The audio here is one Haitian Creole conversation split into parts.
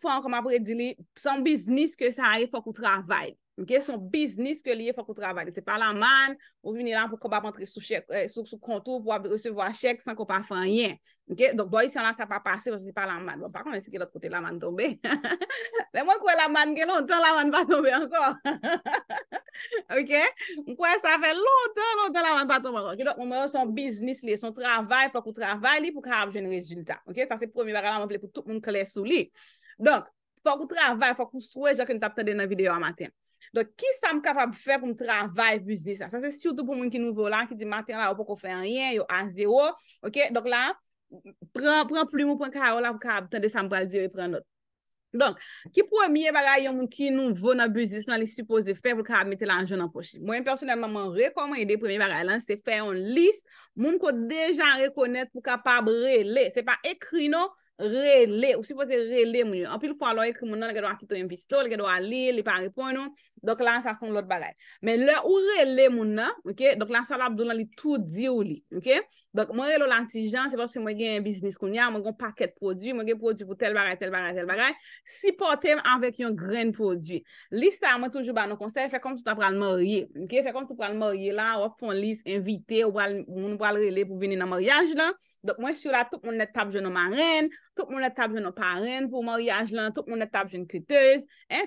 fwa an kom apre di li, son biznis ke sa a ye fwa kou travay. Ok, son biznis euh, bon, ke li ye fwa kou travay. Se pa la man, ou vini lan pou kom ap antre sou kontou pou ap resevo a chek san kom ap fwa nyen. Ok, donk doy si an lan sa pa pase, fwa se se pa la man. Fwa kon, se ke lot kote la man tombe. Se mwen kwe la man gen, lontan la man pa tombe ankon. Ok, mwen kwe sa fe lontan lontan la man pa tombe ankon. Ok, donk mwen mwen son biznis li, son travay fwa kou travay li pou ka ap jen rezultat. Ok, sa se promi bagalan mwen ple pou tout m Donk, fòk ou travay, fòk ou souè jak yon tap tande nan videyo a maten. Donk, ki sa m kapab fè koum travay buzi sa? Sa se syoutou pou moun ki nou volan ki di maten la ou pou kou fè riyen, yo a zero. Ok, donk la, pren plim ou pren karola pou ka tande sa m bradio e pren not. Donk, ki premier valay yon moun ki nou volan buzi sa nan li suppose fè, pou ka mette lan jounan pochi. Mwen personelman mwen rekom yon depremi valay lan, se fè yon lis moun kou dejan rekonet pou kapab rele. Se pa ekri nou, re-le, ou sipote re-le moun yo, anpil pou aloye kou moun nan, le gado a kito yon pistol, le gado a li, le pari pon nou, dok lan sa son lot baray. Men le ou re-le moun nan, ok, dok lan sa la ap do lan li tout di ou li, ok, dok moun re-le ou lantijan, se paske mwen gen yon bisnis koun ya, mwen gen paket prodwi, mwen gen prodwi pou tel baray, tel baray, tel baray, sipote mwen anvek yon gren prodwi. Li sa, mwen toujou ban nou konsey, fek konp sou ta pral morye, ok, fek konp sou pral morye la, wap fon lis, Donk mwen sou la tout moun net tab jenou ma ren, tout moun net tab jenou pa ren pou moryaj lan, tout moun net eh tab jenou ketez,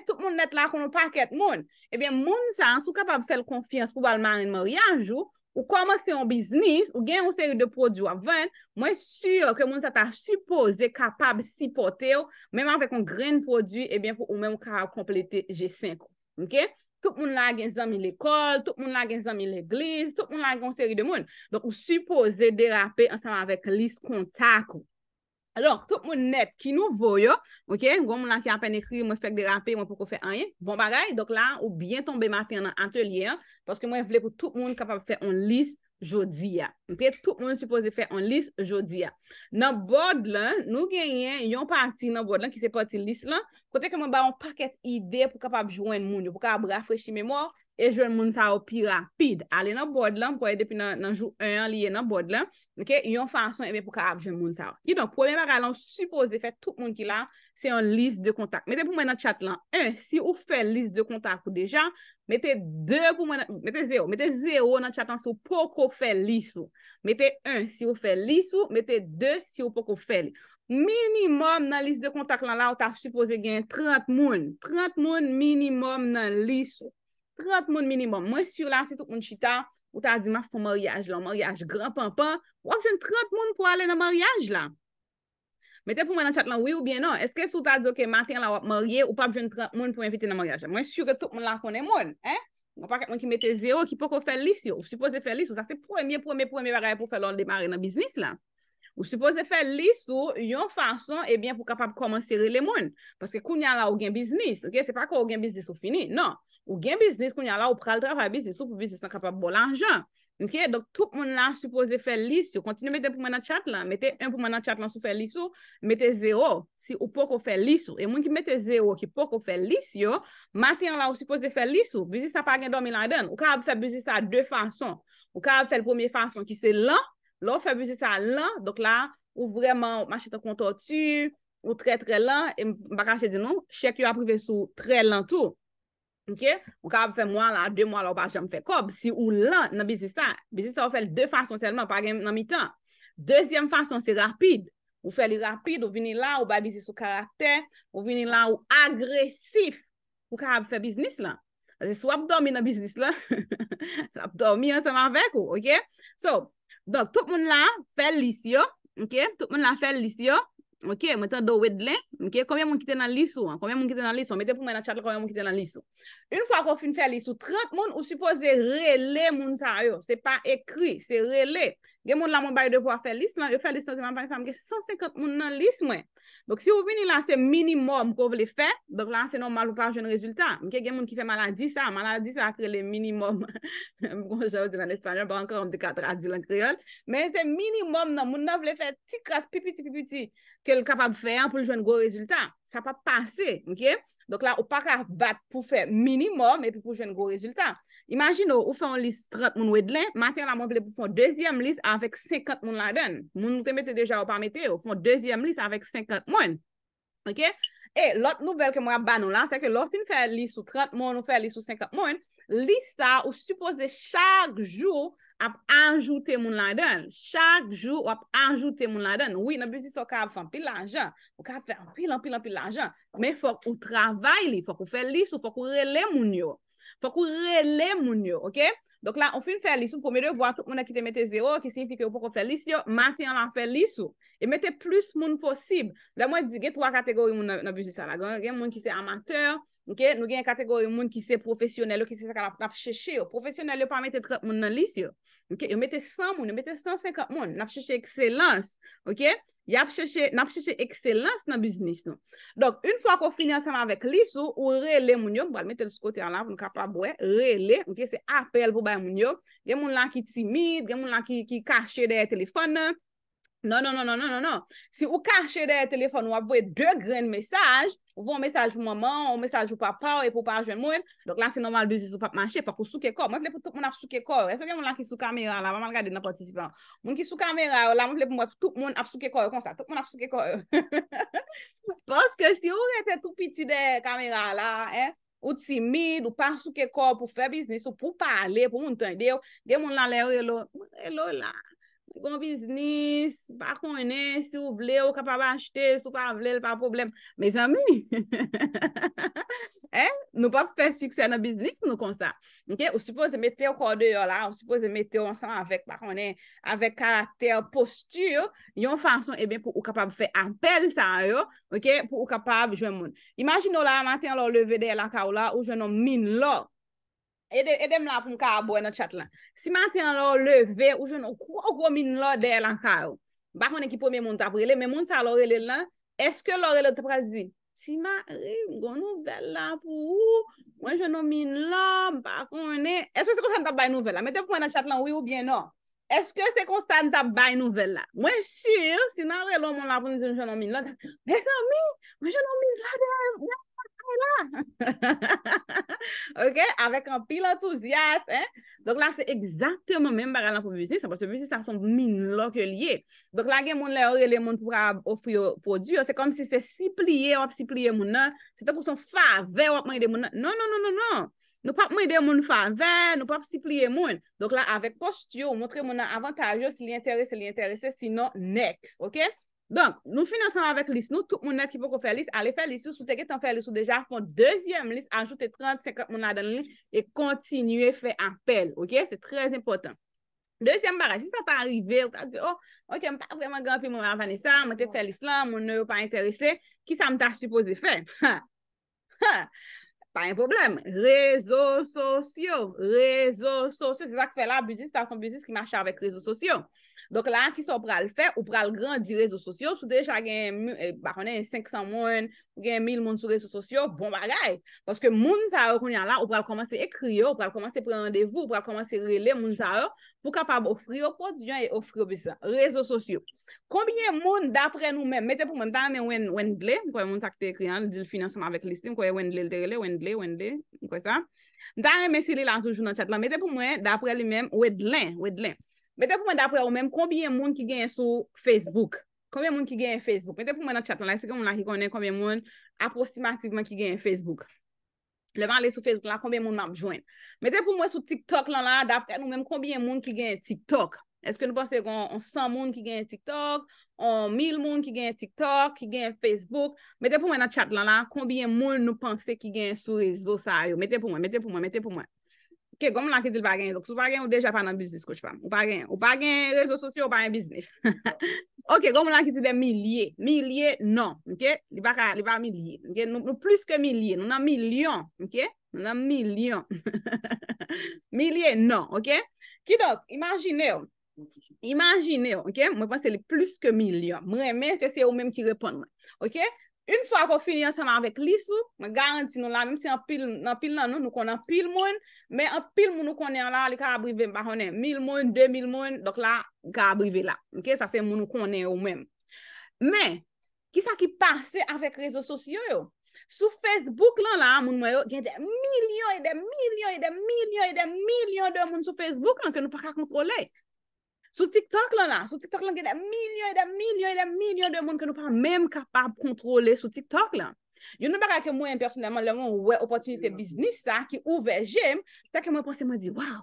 tout moun net la konou pa ket moun. Ebyen moun sa sou kapab fel konfians pou bal maryan moryaj ou, ou koman se yon biznis, ou gen yon seri de prodjou avan, mwen sou ke moun sa ta supose kapab sipote ou, mwen anvek yon gren prodjou, ebyen eh pou ou men mou ka komplete G5. tout moun la gen zan mi l'ekol, tout moun la gen zan mi l'eglise, tout moun la gen yon seri de moun. Donk ou suppose derape ansan avèk list kontakou. Alors, tout moun net ki nou voyo, ok, goun moun la ki apen ekri, mwen fèk derape, mwen pou kou fè anye, bon bagay, donk la ou bien tombe matin nan atelier, paske mwen vle pou tout moun kapap fè yon list, jodi ya. Mpe tout moun suppose fè an lis jodi ya. Nan bod lan, nou genyen, yon pati nan bod lan ki se pati lis lan, kote ke mwen ba an paket ide pou kapab jwen moun yo pou kapab rafreshi mè mòr e jwen moun sa ou pi rapide. Ale nan bod lan, mpoye depi nan jou 1 liye nan bod lan, yon fason ebe pou ka ap jwen moun sa ou. Ki don, pou mwen maral, an supose fè tout moun ki la, se yon lis de kontak. Mete pou mwen nan tchat lan, 1, si ou fè lis de kontak pou dejan, mete 2 pou mwen nan, mete 0, mete 0 nan tchat ansou pou kou fè lis ou. Mete 1 si ou fè lis ou, mete 2 si ou pou kou fè lis. Minimum nan lis de kontak lan la, an la ou ta supose gen 30 moun, 30 moun minimum nan lis ou. 30 moun minimum. Mwen sure la, si tout moun chita, ou ta a di ma foun moryaj la, moryaj gran pa, pa, wap jen 30 moun pou ale nan moryaj la. Mwen te pou men an chat lan, oui ou bien nan? Eske sou ta a di, ok, matin la wap morye, ou pa jen 30 moun pou evite nan moryaj la? Mwen sure tout moun la konen moun, eh? Mwen pa ket moun ki mete 0, ki pou kon fè lis yo. Ou suppose fè lis yo, sa se premye, premye, premye, premye pou fè lon demare nan biznis la. Ou suppose fè lis yo, yon fason ebyen eh pou kapap koman seri le moun. Paske koun yan la ou gen biznis Ou gen biznis koun ya la ou pral tra pa biznis sou pou biznis san kapap bol anjan. Ok, dok tout moun la supose fe lisyo. Kontine mette pou mena chat lan. Mette un pou mena chat lan sou fe lisyo. Mette zero si ou pou ko fe lisyo. E moun ki mette zero ki pou ko fe lisyo, maten la ou supose fe lisyo. Biznis sa pa gen 2 milan den. Ou ka ap fe biznis sa 2 fason. Ou ka ap fe l pomiye fason ki se lan. Lo fe biznis sa lan. Dok la ou vreman ou machete kontotu. Ou tre tre lan. E mba kache di nou. Chek yo aprive sou tre lan tou. Ok, ou karab fè mwa la, dè mwa la ou pa jèm fè kob, si ou lan nan bizisa, bizisa ou fèl dè fason sèlman, pa gen nan mitan. Dèzyèm fason, sè rapide, ou fè li rapide, ou vini la, ou ba bizis ou karakter, ou vini la, ou agresif, ou karab fè bizis lan. Zè sou ap domi nan bizis lan, ap domi an sèman fèk ou, ok. So, dok, tout moun la fèl lis yo, ok, tout moun la fèl lis yo. Ok, mette do wedle, ok, koumyen moun kite nan lissou, koumyen moun kite nan lissou, mette pou mwen a tchatle koumyen moun kite nan lissou. Un fwa kon fin fè lissou, 30 moun ou suppose rele moun sa yo, se pa ekri, se rele. Gen moun la moun bayo devwa fè list, nan yo fè list anseman parisan, mwen gen 150 moun nan list mwen. Dok si ou vini lanse minimum kou vle fè, donk lanse nan mal ou pa jen rezultat. Mwen gen moun ki fè maladi sa, maladi sa akre le minimum. Mwen kon javou se nan espanyol, ba ankon mwen dekade radu lan kreyol. Men se minimum nan, moun nan vle fè ti kras pipiti pipiti ke l kapab fè an pou jen gwo rezultat. Sa pa pase, mwen gen, donk la ou pa ka bat pou fè minimum epi pou jen gwo rezultat. Imagin ou, ou fè un lis 30 moun wèd lè, matè an la mwen vile pou fè un dèzyèm lis avèk 50 moun la dèn. Moun nou te mette deja ou pa mette, ou fè un dèzyèm lis avèk 50 moun. Ok? E, lot nouvel ke mwen ap ban nou lan, se ke lot in fè lis ou 30 moun ou fè lis ou 50 moun, lis sa ou suppose chak jou ap anjoute moun la dèn. Chak jou ap anjoute moun la dèn. Oui, nan bezis ou ka ap fè anpil anjan. Ou ka ap fè anpil anpil anpil anjan. Men fòk ou travè li, fòk ou fè lis ou fòk ou relè moun yo. Fòk ou rele moun yo, ok? Donk la, on fin fè lissou. Pou mèdè wò, tout moun akite mette zero, ki sinfike wò pou kon fè lissou. Matè an la fè lissou. E mette plus moun posib. Da mwen di, ge trwa kategori moun nan bujisan la. Gen moun ki se amateur, nou gen kategori moun ki se profesyonel ou ki se se ka nap chèche yo profesyonel yo pa mette moun nan lis yo yo mette 100 moun, yo mette 150 moun nap chèche ekselans nap chèche ekselans nan biznis nou donk, un fwa kon finan seman avèk lis yo, ou re le moun yo mwen mette l sou kote an la, mwen kap ap wè re le, ok, se apel pou bay moun yo gen moun lan ki timid, gen moun lan ki kache deye telefon nan non, non, non, non, non, si ou kache deye telefon wap wè de grene mesaj Ou voun mesaj pou maman, ou mesaj pou papa, ou epou papa jwen moun. Donk lan se normal bizis ou pap manche, fak ou souke kor. Mwen flè pou tout moun ap souke kor. Ese gen moun lan ki sou kamera la, vaman gade nan participant. Moun ki sou kamera la, mwen flè pou mwen tout moun ap souke kor. Kon sa, tout moun ap souke kor. Poske si ou rete tout piti de kamera la, eh, ou timid, ou pan souke kor pou fe biznis, ou pou pale, pou moun ten deyo, deyo moun lan le ou elou. Elou la. Gon biznis, pa konen, si ou vle, ou kapab achete, si ou pa vle, pa problem. Mez amini, eh, nou pap fè suksè nan biznis nou konsa. Ou suppose mette yo kode yo la, ou suppose mette yo ansan avèk, pa konen, avèk karakter, postur, yon fason e eh ben pou ou kapab fè apel sa yo, pou ou kapab jwen moun. Imagin nou la, maten lou levè de la ka ou la, ou jwen nou min lò. E de m la pou m ka aboy nan chat lan. Si ma ti an lor leve ou jenon kwa ou kwa min la de lan ka ou. Bakwene ki pou mi moun ta prele, mi moun ta lor ele lan. Eske lor ele te prazi, ti ma re yon nouvel la pou ou, mwen jenon min la, bakwene. Eske se konstan tabay nouvel la, mette pou m nan chat lan, oui ou bien no. Eske se konstan tabay nouvel la. Mwen shir, si nan re lor moun la pou m jenon min la, mwen jenon min la de lan. la, ok, avèk an pil entouziat, an, donk la se exaktèman mèmbèra lan pou biznis, an, pou biznis sa son min lò ke liye, donk la gen moun le orè le moun pou ap ofri yo produ, an, se konm si se sipliye, wap sipliye moun nan, se te kouson fave, wap mwen ide moun nan, non, non, non, non, non, nou pap mwen ide moun fave, nou pap sipliye moun, donk la avèk postyo, moun tre moun nan avantaje, si li enterese, li enterese, si non, next, ok, Donk, nou finanseman avèk lis nou, tout moun net ki pou kou fè lis, ale fè lis sou, sou teke ton fè lis sou deja, fon deuxième lis, ajoute 35 moun adan lis, e kontinue fè apel, ok? Se trez impotant. Dezyen baraj, si sa ta arrive, ou ta se de, oh, ok, mwen pa vreman gampi moun avanisa, mwen te fè lis lan, moun nou pa interese, ki sa mwen ta supose fè? Pa yon problem, rezo sosyo, rezo sosyo, se sa ki fè la bizis, sa son bizis ki mache avèk rezo sosyo. Donk la an ki sa ou pral fè, ou pral grand di rezo sosyo, sou deja gen 500 eh, moun, gen 1000 moun sou rezo sosyo, bon bagay. Paske moun zaro kon yan la, ou pral komanse ekriyo, ou pral komanse prendevou, ou pral komanse rele moun zaro, pou kapab ofriyo pot, diyan e ofriyo bizan. Rezo sosyo. Konbine moun dapre nou men, mette pou mwen tan men wendle, mwen takte ekriyan, di lfinansman vek liste, mwen koye wendle lte rele, wendle, wendle, mwen kway sa. Dan mwen se li lan toujou nan chat lan, mette pou mwen dapre li men wendlen, wendlen. Mette pou mwen da prè ou mèm, konbien moun ki gen yon sou Facebook? Konbien moun ki gen Facebook? Mette pou mwen nan chat nan la, es вже moun lakik anyoneen konbien moun aposimativeman ki gen Facebook? Levang les sous Facebook la, konbien moun mamjwenn? Mette pou mwen sou TikTok nan la, da prè ou mèm, konbien moun ki gen TikTok? Es fot nou pwase kon 100 moun ki gen TikTok? An 1000 moun ki gen TikTok? Ki gen Facebook? Mette pou mwen nan chat nan la, konbien moun nou pwase ki gen sou 被 zoud sa yo? Mette pou mwen, mette pou mwen, mette pou mwen. Ok, gom mwen lakit li bagen, sou bagen ou deja pa nan biznis kouch fam. Ou bagen rezo sosyo, ou bagen biznis. Ok, gom mwen lakit li de milye, milye non. Ok, li pa milye. Nou plus ke milye, nou nan milyon. Ok, nou nan milyon. Milye non, ok. Ki dok, imajine yo. Imajine yo, ok. Mwen pense li plus ke milyon. Mwen eme ke se ou menm ki repon mwen. Ok, mwen. Un fwa kon fin yon seman avèk lisou, mè garanti nou la, mèm si an pil nan nou, nou kon an pil moun, mè an pil moun nou konnen la, li ka abrive mba kone, mil moun, de mil moun, dok la, ka abrive la. Mke sa se moun nou konnen ou mèm. Mè, kisa ki pase avèk rezo sosyo yo? Sou Facebook lan la, moun mwen yo, gen de milyon, de milyon, de milyon, de milyon de moun sou Facebook lan, ke nou pa ka kontroley. Sou Tik Tok lan la, sou Tik Tok lan gen da milyon, da milyon, da milyon de moun ke nou pa mèm kapab kontrole sou Tik Tok la. Yo nou ba kè mwen personelman lè mwen wè opotunite biznis sa ki ouve jèm, sa ke mwen pwese mwen di, waw,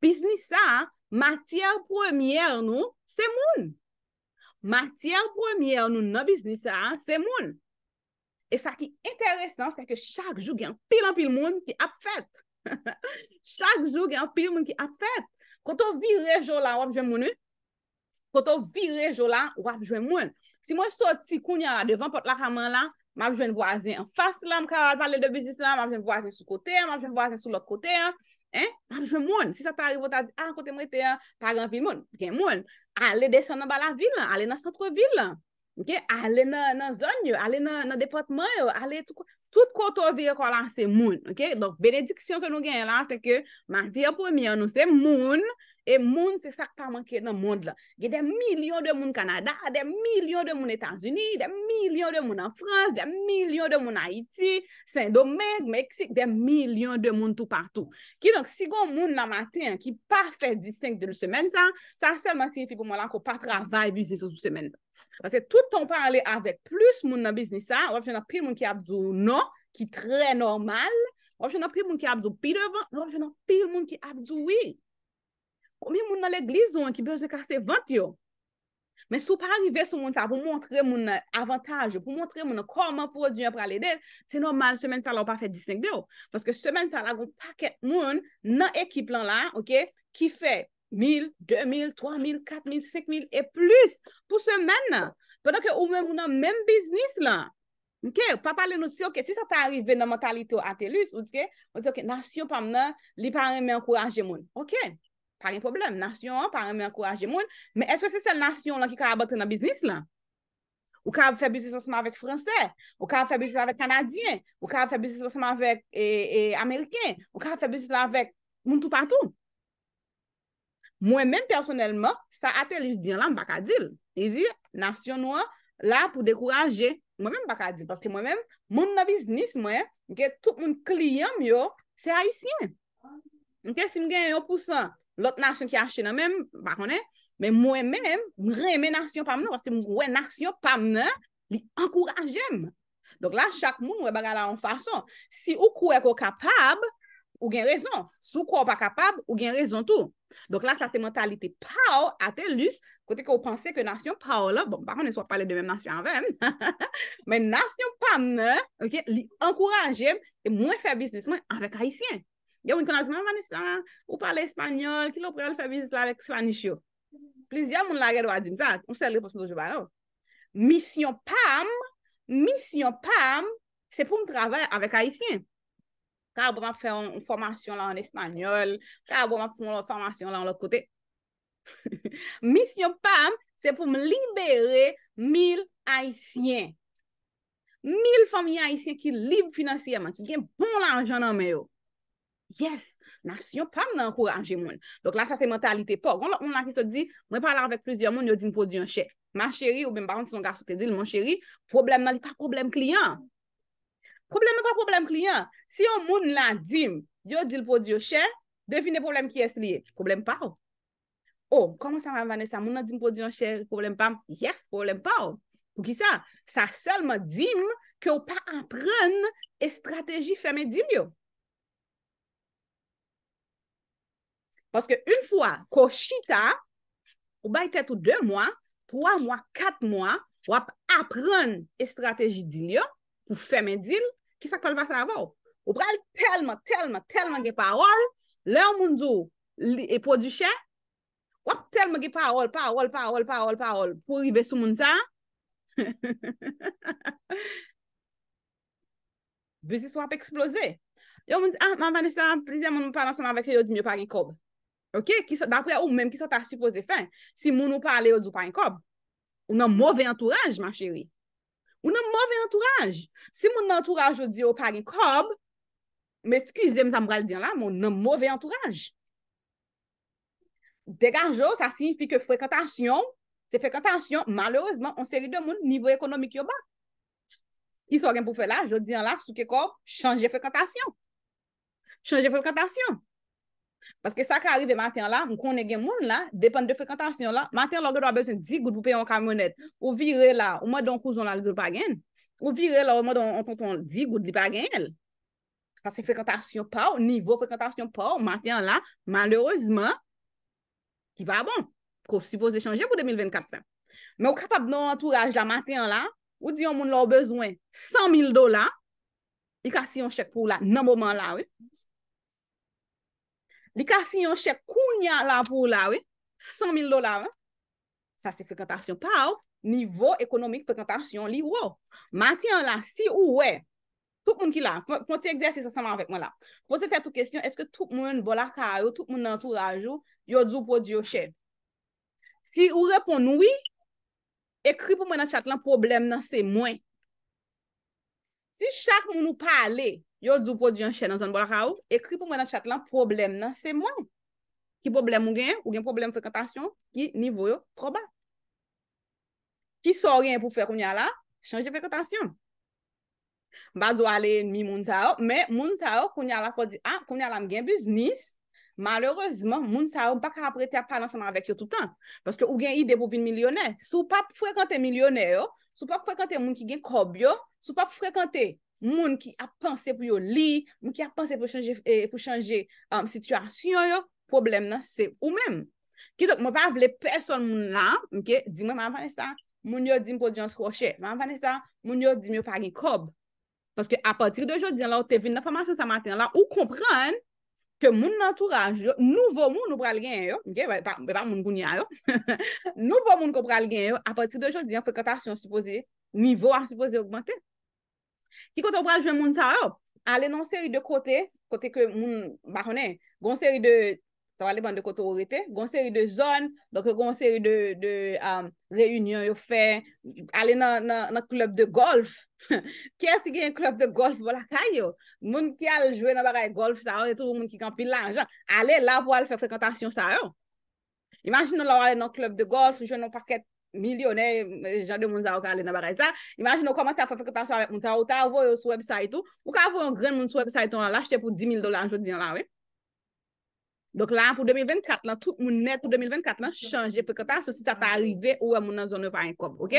biznis sa, matyèr premièr nou, se moun. Matyèr premièr nou nan biznis sa, se moun. E sa ki enteresan sa ke chak jou gen pilan pil moun ki ap fèt. Chak jou gen pilan pil moun ki ap fèt. Koto vi rejou la, wap jwen mounen. Koto vi rejou la, wap jwen mounen. Si mwen sot ti kounya la devan pot la kaman la, map jwen wazen an fas la, mkara al pale de bezis la, map jwen wazen sou kote, map jwen wazen sou lot kote. Map jwen mounen. Si sa ta arrivo ta zi, an kote mwete, ta agan vil mounen, gen mounen. Ale desen nan bala vil la, ale nan sentro vil la. Ok, ale nan zon yo, ale nan depotman yo, ale tout koto vi yo kon lan se moun. Ok, donk benediksyon ke nou gen lan se ke mati apon mi an nou se moun, e moun se sak pa manke nan moun la. Ge de milyon de moun Kanada, de milyon de moun Etats-Unis, de milyon de moun an Frans, de milyon de moun Haiti, Saint-Domingue, Meksik, de milyon de moun tout partou. Ki donk, si gon moun nan mati an ki pa fe disting de lou semen sa, sa selman signifi pou moun la ko pa travay vize sou lou semen la. Pase tout ton parale avek plus moun nan biznis sa, wap jen apil moun ki apzou nou ki tre normal, wap jen apil moun ki apzou pi devan, wap jen apil moun ki apzou wi. Omi moun nan leglizou an ki bezo kase vant yo. Men sou pa rive sou moun ta pou montre moun avantage, pou montre moun koman pou o diyon prale de, se normal semen sa la wap pa fe disting de yo. Pase semen sa la wap pa ke moun nan ekip lan la, ki fey. 1000, 2000, 3000, 4000, 5000 et plus pou semen nan. Pendan ke ou mè moun nan mèm biznis lan. Mke, papa le nou si, ok, si sa ta arrive nan mentalito atelus, ou dike, ou dike, nasyon pam nan, li parè mè an kouraje moun. Ok. Parè yon problem. Nasyon an parè mè an kouraje moun. Mè eske se sel nasyon lan ki ka abate nan biznis lan? Ou ka fe biznis lansman avèk fransè? Ou ka fe biznis lansman avèk kanadyen? Ou ka fe biznis lansman avèk ameriken? Ou ka fe biznis lansman avèk moun tou patou? Mwen men personelman, sa atelj diyan lan baka dil. E di, nasyon wè la pou dekouraje. Mwen men baka dil. Paske mwen men, moun na biznis mwen, mwen ke tout moun kliyam yo, se a yisi men. Mwen ke si mwen gen yo pousan, lot nasyon ki a che nan men, baka ne, men mwen men, mwen reme nasyon pamnen, paske mwen kwen nasyon pamnen, li ankourajem. Donk la, chak moun mwen baga la an fason. Si ou kwe ko kapab, ou gen rezon. Sou kwa ou pa kapab, ou gen rezon tou. Donk la sa se mentalite pa ou ate lus, kote kwa ou panse ke nasyon pa ou la, bon, bakon ne so pa le demen nasyon anven, men nasyon pam, li ankouranjem, e mwen febis disman avèk haisyen. Yaw, yon konan zman, ou pale espanyol, ki lopre al febis la vek spanish yo. Plis ya moun lage do adim sa, mwen sel repos moun dojou ba la ou. Misyon pam, misyon pam, se pou m travè avèk haisyen. Ka bo m ap fè un formasyon la an espanyol, ka bo m ap fè un formasyon bon la an lòk kote. Mis yon pam, se pou m libere mil haisyen. Mil fòmye haisyen ki libe finansyèman, ki gen bon la anjè nan mè yo. Yes, nas yon pam nan kour anjè moun. Donk la sa se mentalite pok. Moun la ki se di, mwen parlè avèk plizè moun, yo di m pou di yon chè. Ma chèri, ou bèm ban, si yon gaso te dil, mon chèri, problem nan li pa problem kliyan. probleme pa probleme kliyen, si yo moun la dim, yo dil po diyo chè, devine probleme ki es liye, probleme pa ou. Ou, koman sa mwen vane sa, moun la dim po diyon chè, probleme pa ou, yes, probleme pa ou. Ou ki sa, sa selman dim, ke ou pa apren, e strateji feme dil yo. Paske un fwa, ko chita, ou bay tet ou 2 mwa, 3 mwa, 4 mwa, wap apren, e strateji dil yo, ou feme dil, Ki sak pal va sa avou? Ou pral telman, telman, telman ge parol, le ou moun zou, e pou di chè, wap telman ge parol, parol, parol, parol, parol, pou rive sou moun sa, bizis wap eksplose. Yo moun, ah, man vani san, plizè moun moun palansan avèk yo di myo pari kob. Ok? Dapre ou, menm ki sot a supose fen, si moun ou pale yo di pari kob, ou nan mouve entourage, man chéri. Ou nan mouve entouraj. Si moun entouraj yo di yo pari kob, mè s'kize mè zambral diyan la, moun nan mouve entouraj. Dekarjo, sa signifi ke frekantasyon, se frekantasyon, malouzman, on seri de moun nivou ekonomik yo ba. Yiswa gen pou fe la, yo diyan la, souke kob, chanje frekantasyon. Chanje frekantasyon. Paske sa ka arrive maten la, mkone gen moun la, depen de frekantasyon la, maten la ou gen lor bezwen 10 gout pou peyon kamyonet, ou vire la, ou mwen don kouzon la li do pagyen, ou vire la, ou mwen don ontonton 10 gout li pagyen el. Kasi frekantasyon pa ou, nivou frekantasyon pa ou, maten la, malereusement, ki va bon. Kouf si pou se chanje pou 2024. Men ou kapab nou entourage la maten la, ou diyon moun lor bezwen 100 000 do la, i kasi yon chek pou la, nan mouman la, wè. Di ka si yon chèk kounya la pou la we, 100 000 do la we, sa se fèkantasyon pa ou, nivou ekonomik fèkantasyon li wò. Matyen la, si ou we, tout moun ki la, pou ti egzersi sasama avèk mwen la, pou se tè tou kèsyon, eske tout moun bolakar ou, tout moun entouraj ou, yon djou pou diyo chèk. Si ou repon nou we, ekri pou mwen nan chak lan problem nan se mwen. Si chak moun nou pale, si chak moun nou pale, yo dupo di yon chen nan zon bol ha ou, ekri pou mwen an chat lan, problem nan se mwen. Ki problem mwen gen, ou gen problem frekantasyon, ki nivou yo tro ba. Ki sor gen pou fè kounyala, chanje frekantasyon. Ba dwa ale mi moun sa ou, men moun sa ou, kounyala kou di, ah, kounyala mwen gen biznis, malereusement, moun sa ou baka apre te a palan seman avèk yo toutan, baske ou gen ide pou bin milyonè. Sou pa frekantè milyonè yo, sou pa frekantè moun ki gen kob yo, sou pa frekantè, moun ki a panse pou yo li, moun ki a panse pou chanje eh, um, situasyon yo, problem nan, se ou men. Ki dok, moun pa avle person moun la, moun ki, di mwen maman Vanessa, moun yo di mpo diyon skroche, maman Vanessa, moun yo di myo fagin kob. Paske apatir de jodi an la, ou te vin nan famasyon sa matin an la, ou kompran ke moun nantouraj yo, nouvo moun nou pral gen yo, mwen pa moun goun ya yo, nouvo moun kompral gen yo, apatir de jodi an, fekotasyon supose, nivou an supose augmente, Ki kote ou pral jwen moun sa yo, ale nan seri de kote, kote ke moun bahone, gon seri de, sa wale ban de kote ou rete, gon seri de zon, donke gon seri de reyunyon yo fe, ale nan klop de golf. Kye se gen klop de golf wala kayo? Moun ki al jwen nan baray golf sa yo, etou moun ki kampi la anjan, ale la wale fe frekantasyon sa yo. Imagin nou la wale nan klop de golf, jwen nou paket, Milyonè, jande moun za ou ka alè nabarè sa. Imagin nou koman se a fè fè kèta so avèk moun ta. Ou ta avò yo sou website ou. Ou ka avò yon gren moun sou website ou an la. Achè pou 10.000 dola an jodi an la, wè. Dok la, pou 2024 lan, tout moun net pou 2024 lan, chanjè fè kèta. Sosi sa t'arivè ou an moun nan zonè pa yon kom, ok?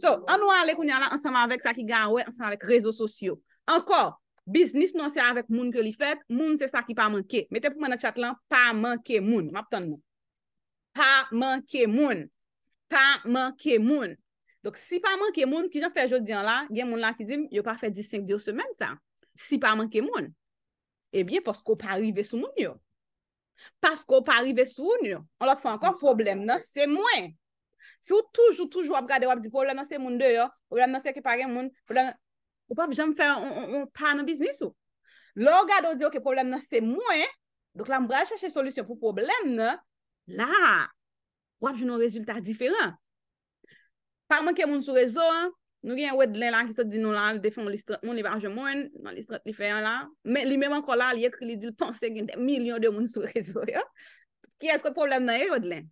So, an nou an lè koun yon la, ansan avèk sa ki gawè, ansan avèk rezo sosyo. Ankor, bisnis non se avèk moun ke li fèt, moun se sa ki pa manke. Metè pou mè nan chat lan pa manke moun. Dok si pa manke moun, ki jan fè jò diyan la, gen moun la ki di, yo pa fè 10-15 diyon semen ta. Si pa manke moun, ebyen, eh posko pa arrive sou moun yo. Posko pa arrive sou moun yo. On lot fè ankon problem nan, se mwen. Si ou toujou, toujou wap gade wap di problem nan se moun de yo, problem nan se ke pari moun, wap jèm fè un pan nan biznis yo. Lo gade wap diyo ke problem nan se mwen, dok la mbra chèche solisyon pou problem nan, la, Wap jounon rezultat diferan. Parman ke moun sou rezo, nou gen wè dlen la ki sot di nou la, defen moun li barje moun, moun li strat diferan la, men li menman kon la, li ekri li dil pense gen den milyon de moun sou rezo yo. Ki eske problem nan e, yè wè dlen?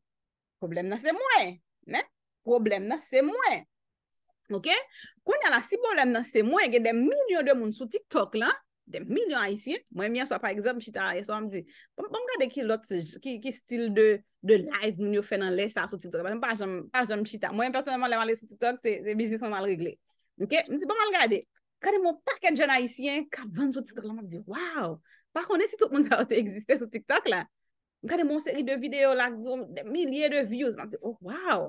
Problem nan se mwen, men? Problem nan se mwen. Ok? Koun yala si problem nan se mwen gen den milyon de moun sou TikTok la, De milyon haisyen, mwen mi an so, pa ekzem, chita, e so an mdi, pou m gade ki lot, ki stil de live mwen yo fè nan lè sa sou TikTok, mwen pa jom chita. Mwen personèman lèman lè sou TikTok, se bizis mwen mal regle. Mke, mdi, pou m al gade, kade moun paket joun haisyen, kavanjou TikTok la, mwen mdi, waw! Pa konè si tout moun aote egziste sou TikTok la. Mkade moun seri de videyo la, mwen mwen milyè de views, mwen mdi, oh, waw!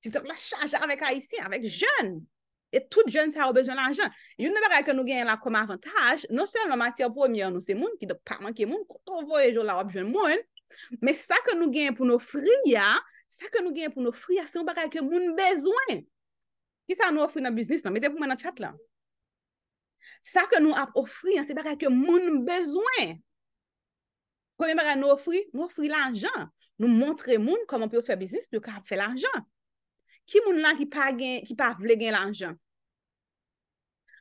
TikTok la chanjè avèk haisyen, avèk joun! Et tout jen sa ou bejwen l'anjen. Yon ne baray ke nou gen la kom avantage, non se an la mati an pwemye an nou se moun, ki do pa manke moun, konton voye jol la wap jen moun, me sa ke nou gen pou nou friya, sa ke nou gen pou nou friya, se ou baray ke moun bezwen. Ki sa nou friya nan biznis nan, mette pou mwen nan tchat lan. Sa ke nou ap ofri, se baray ke moun bezwen. Kwenye baray nou ofri? Nou ofri l'anjen. Nou montre moun koman pou yo fwe biznis, pou yo ka ap fwe l'anjen. Ki moun la ki pa vle gen l'anjan?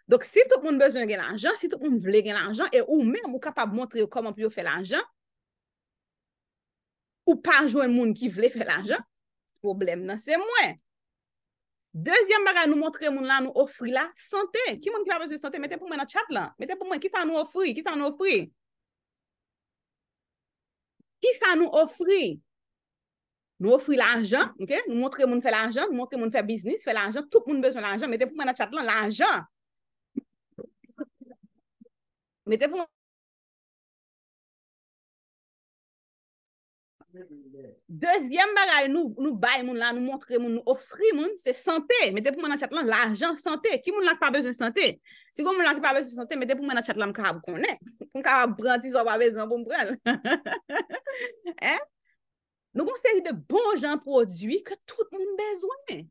Dok, si tout moun bezwen gen l'anjan, si tout moun vle gen l'anjan, e ou men mou kapab montre yo koman pyo fè l'anjan, ou pa jwen moun ki vle fè l'anjan, problem nan, se mwen. Dezyen bagay nou montre moun la, nou ofri la, sante. Ki moun ki pa bezwen sante, mette pou men a tchat lan. Mette pou men, ki sa nou ofri? Ki sa nou ofri? Ki sa nou ofri? Ki sa nou ofri? Nou ofri l'anjan, nou montre moun fè l'anjan, nou montre moun fè biznis, fè l'anjan, tout moun bezon l'anjan, mette pou mè nan tchat lan l'anjan. Dezyem bagay nou bay moun lan, nou montre moun, nou ofri moun, se sante, mette pou mè nan tchat lan l'anjan, sante, ki moun lak pa bezon sante. Si moun lak pa bezon sante, mette pou mè nan tchat lan mkab konen, mkab prant, iso wab bezon, mkab prant. Eh? Nou gonseri de bon jan prodwi ke tout moun bezwen.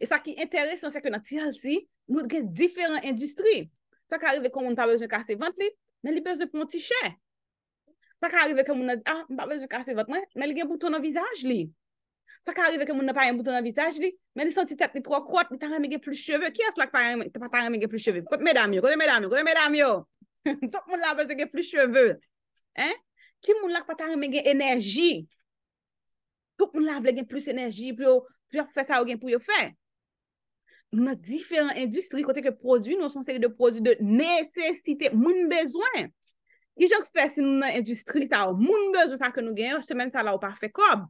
E sa ki enteresan se ke nati hal si, moun gen diferan endistri. Sa ka arive kon moun pa bezwen kase vant li, men li bezwen pou moun ti chen. Sa ka arive kon moun na, ah, moun pa bezwen kase vant mwen, men li gen bouton an vizaj li. Sa ka arive kon moun na pa yon bouton an vizaj li, men li senti tet li tro krot, men tan reme gen pli cheve. Ki a flak pa reme, te pa tan reme gen pli cheve. Kote medam yo, kote medam yo, kote medam yo. Tout moun la bezwen gen pli cheve. En? Ki moun lak pata reme gen enerji? Kou moun lak vle gen plus enerji pyo fè sa ou gen pou yo fè? Nou nan diferent industri kote ke prodou nou son seri de prodou de netesite moun bezwen. Ki jok fè si nou nan industri sa ou moun bezwen sa ke nou gen semen sa la ou pa fè kob?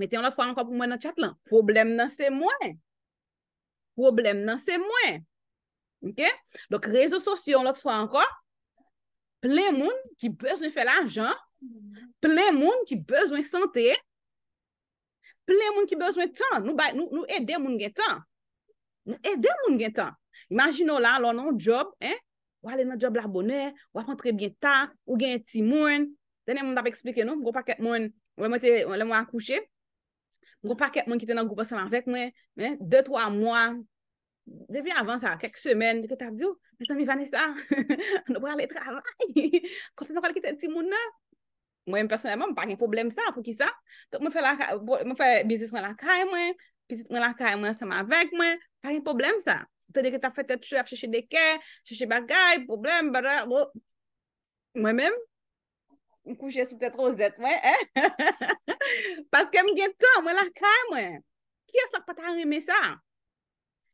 Meten yon lot fwa anko pou mwen nan tchat lan. Problem nan se mwen. Problem nan se mwen. Ok? Dok rezo sosyo yon lot fwa anko. Ple moun ki bezwen fè la jan, ple moun ki bezwen sante, ple moun ki bezwen tan, nou e de moun gen tan. Nou e de moun gen tan. Imagino la, lò nan job, wale nan job la bonè, wapan trebyen ta, ou gen ti moun. Tene moun da pe eksplike nou, mou pa ket moun, wè mwen akouche, mou pa ket moun ki te nan goupa seman vek mwen, de twa moun. Devi avan sa, kek semen, deke ta ap di ou, mè san mi vane sa, an ap wè alè travay, kontan wè alè ki te ti mounè. Mwen mè personèman, mwen pa gen problem sa, pou ki sa. Mwen fè bizis mwen lakay mwen, bizis mwen lakay mwen, seman avèk mwen, pa gen problem sa. Te deke ta fète chèche dekè, chèche bagay, problem, badè. Mwen mèm, mwen kouche sou te trozèt mwen, paske mwen gen ton, mwen lakay mwen. Ki a sa patan reme sa?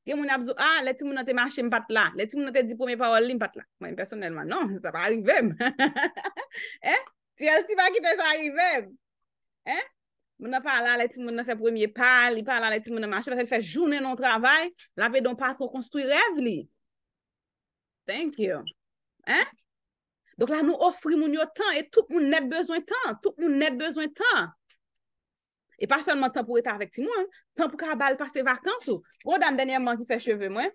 Yè moun ap zo, a, ah, lè ti moun an te mache m pat la, lè ti moun an te di pou mè pa ou lè m pat la. Mwen personelman, non, sa pa arrivem. Eh, ti el si pa ki te sa arrivem. Eh, moun an pa ala lè ti moun an fe pou mè pale, lè ti moun an mache, lè ti moun an fè jounen an travay, la pe don pa pou konstouy rev li. Thank you. Eh, donk la nou ofri moun yo tan, e tout moun net bezwen tan, tout moun net bezwen tan. E pa sanman tan pou ete avek ti mwen, tan pou kabal pase vakans ou, ou dam denye man ki fe cheve mwen.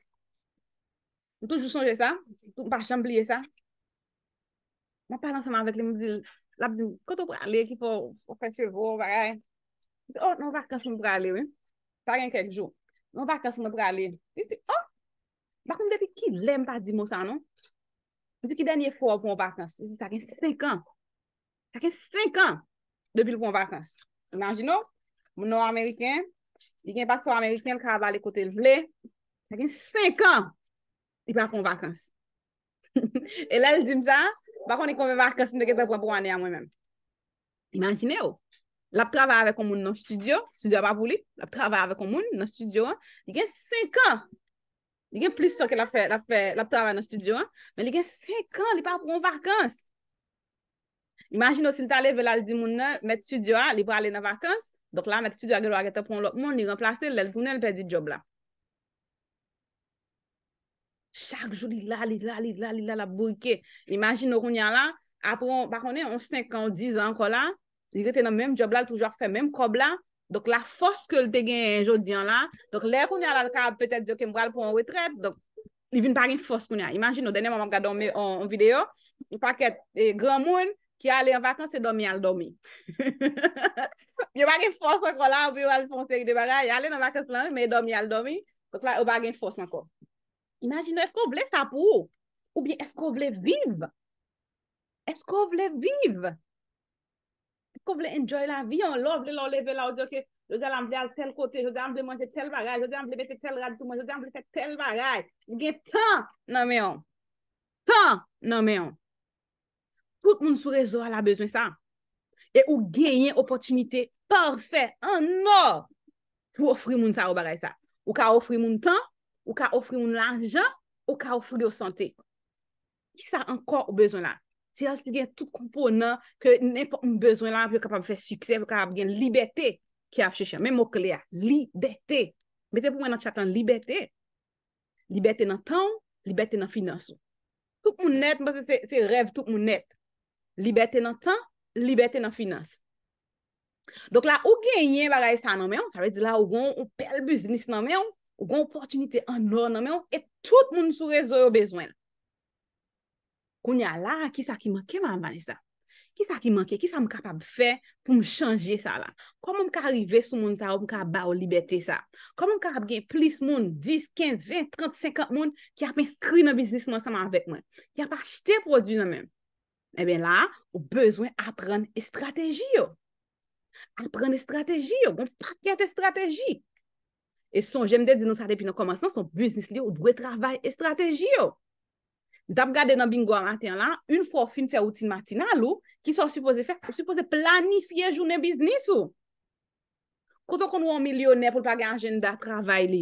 Mwen toujou sonje sa, mwen pa chanm blye sa. Mwen palan sanman vek li mwen di, la mwen di, koto prale ki fo fe chevo, vare. Mwen di, oh, nan vakans mwen prale, wè. Taken kek jou, nan vakans mwen prale. Mwen di, oh, bakon depi ki lem pa di mwen sa, non? Mwen di, ki denye fwo pou mwen vakans? Mwen di, taken 5 an, taken 5 an depi pou mwen vakans. Imagin nou, moun nou Ameriken, di gen pa sou Ameriken, l ka ava li kote l vle, e di gen 5 an, li pa ava kon vakans. E lè l di msa, bakon li konve vakans, mwen dekè zè pou anè a mwen men. Imagin nou, l ap travè avè kon moun nan studio, studio ap avou li, l ap travè avè kon moun nan studio, di gen 5 an, di gen plis sa ke l ap travè nan studio, men di gen 5 an, li pa ava kon vakans. Imagino sil ta leve la di moun nan, met su diwa, li pou ale nan vakans, dok la met su diwa ge lwa gete proun lop moun, ni remplaste lel pou nen l perdi job la. Chak joun li lal, li lal, li lal, li lal la bourke. Imagino koun yan la, apon, bako ne, on 5 an, 10 an kon la, li rete nan menm job la, l toujwa fe menm kob la, dok la fos ke l te gen en joun diyan la, dok lè koun yan la, laka apetet di yo ke mbral pou an wetret, dok li vin pari fos koun yan. Imagino, dene maman gado an video, yon paket, gran moun, ki a ale an vakans se domi al domi. Yo bagen fos anko la, ou bi yo al fonse yi de bagay, ale nan vakans lan, me domi al domi, kwa tla yo bagen fos anko. Imagino, esko ou vle sa pou? Ou bi esko ou vle viv? Esko ou vle viv? Esko ou vle enjoy la vi? Ou lo vle lor leve la ou diyo ki, yo zel an vle al tel kote, yo zel an vle manje tel bagay, yo zel an vle bete tel raditouman, yo zel an vle fet tel bagay. Bi gen tan nanmeyon. Tan nanmeyon. Tout moun sou rezo al a bezwen sa. E ou genyen opotunite parfe en or pou ofri moun sa ou bagay sa. Ou ka ofri moun tan, ou ka ofri moun lanjan, ou ka ofri yo sante. Ki sa ankor ou bezwen la? Si anse gen tout komponan ke nepot moun bezwen la, pou kapab fè suksev, pou kapab gen libetè ki ap chè chè. Mè mok lè a. Libetè. Mè te pou mè nan chaten libetè. Libetè nan tan, libetè nan finanso. Tout moun net, mwen se rev tout moun net. Liberté nan tan, liberté nan finance. Dok la, ou genyen bagay sa nan men, sa ve di la, ou gon ou pel biznis nan men, ou gon ou portunité anor nan men, et tout moun sou rezo yo bezwen. Koun ya la, ki sa ki manke man, Vanessa? Ki sa ki manke, ki sa mou kapab fe pou mou chanje sa la? Kou moun ka arrive sou moun sa, ou moun ka ba ou liberté sa? Kou moun ka ap gen plis moun, 10, 15, 20, 30, 50 moun ki ap inskri nan biznis moun sa man vek mwen? Ki ap achite prodwi nan men? E eh ben la, ou bezwen apren estrategi yo. Apren estrategi yo. Gon paket estrategi. E son, jemde di nou sade pi nou koman san, son biznis li yo ou dwe travay estrategi yo. Dap gade nan bingo an ten lan, un fwo fin fe outi matina lou, ki son suppose planifiye jounen biznis yo. Koto kon nou an milyonè pou pa gen anjen da travay li.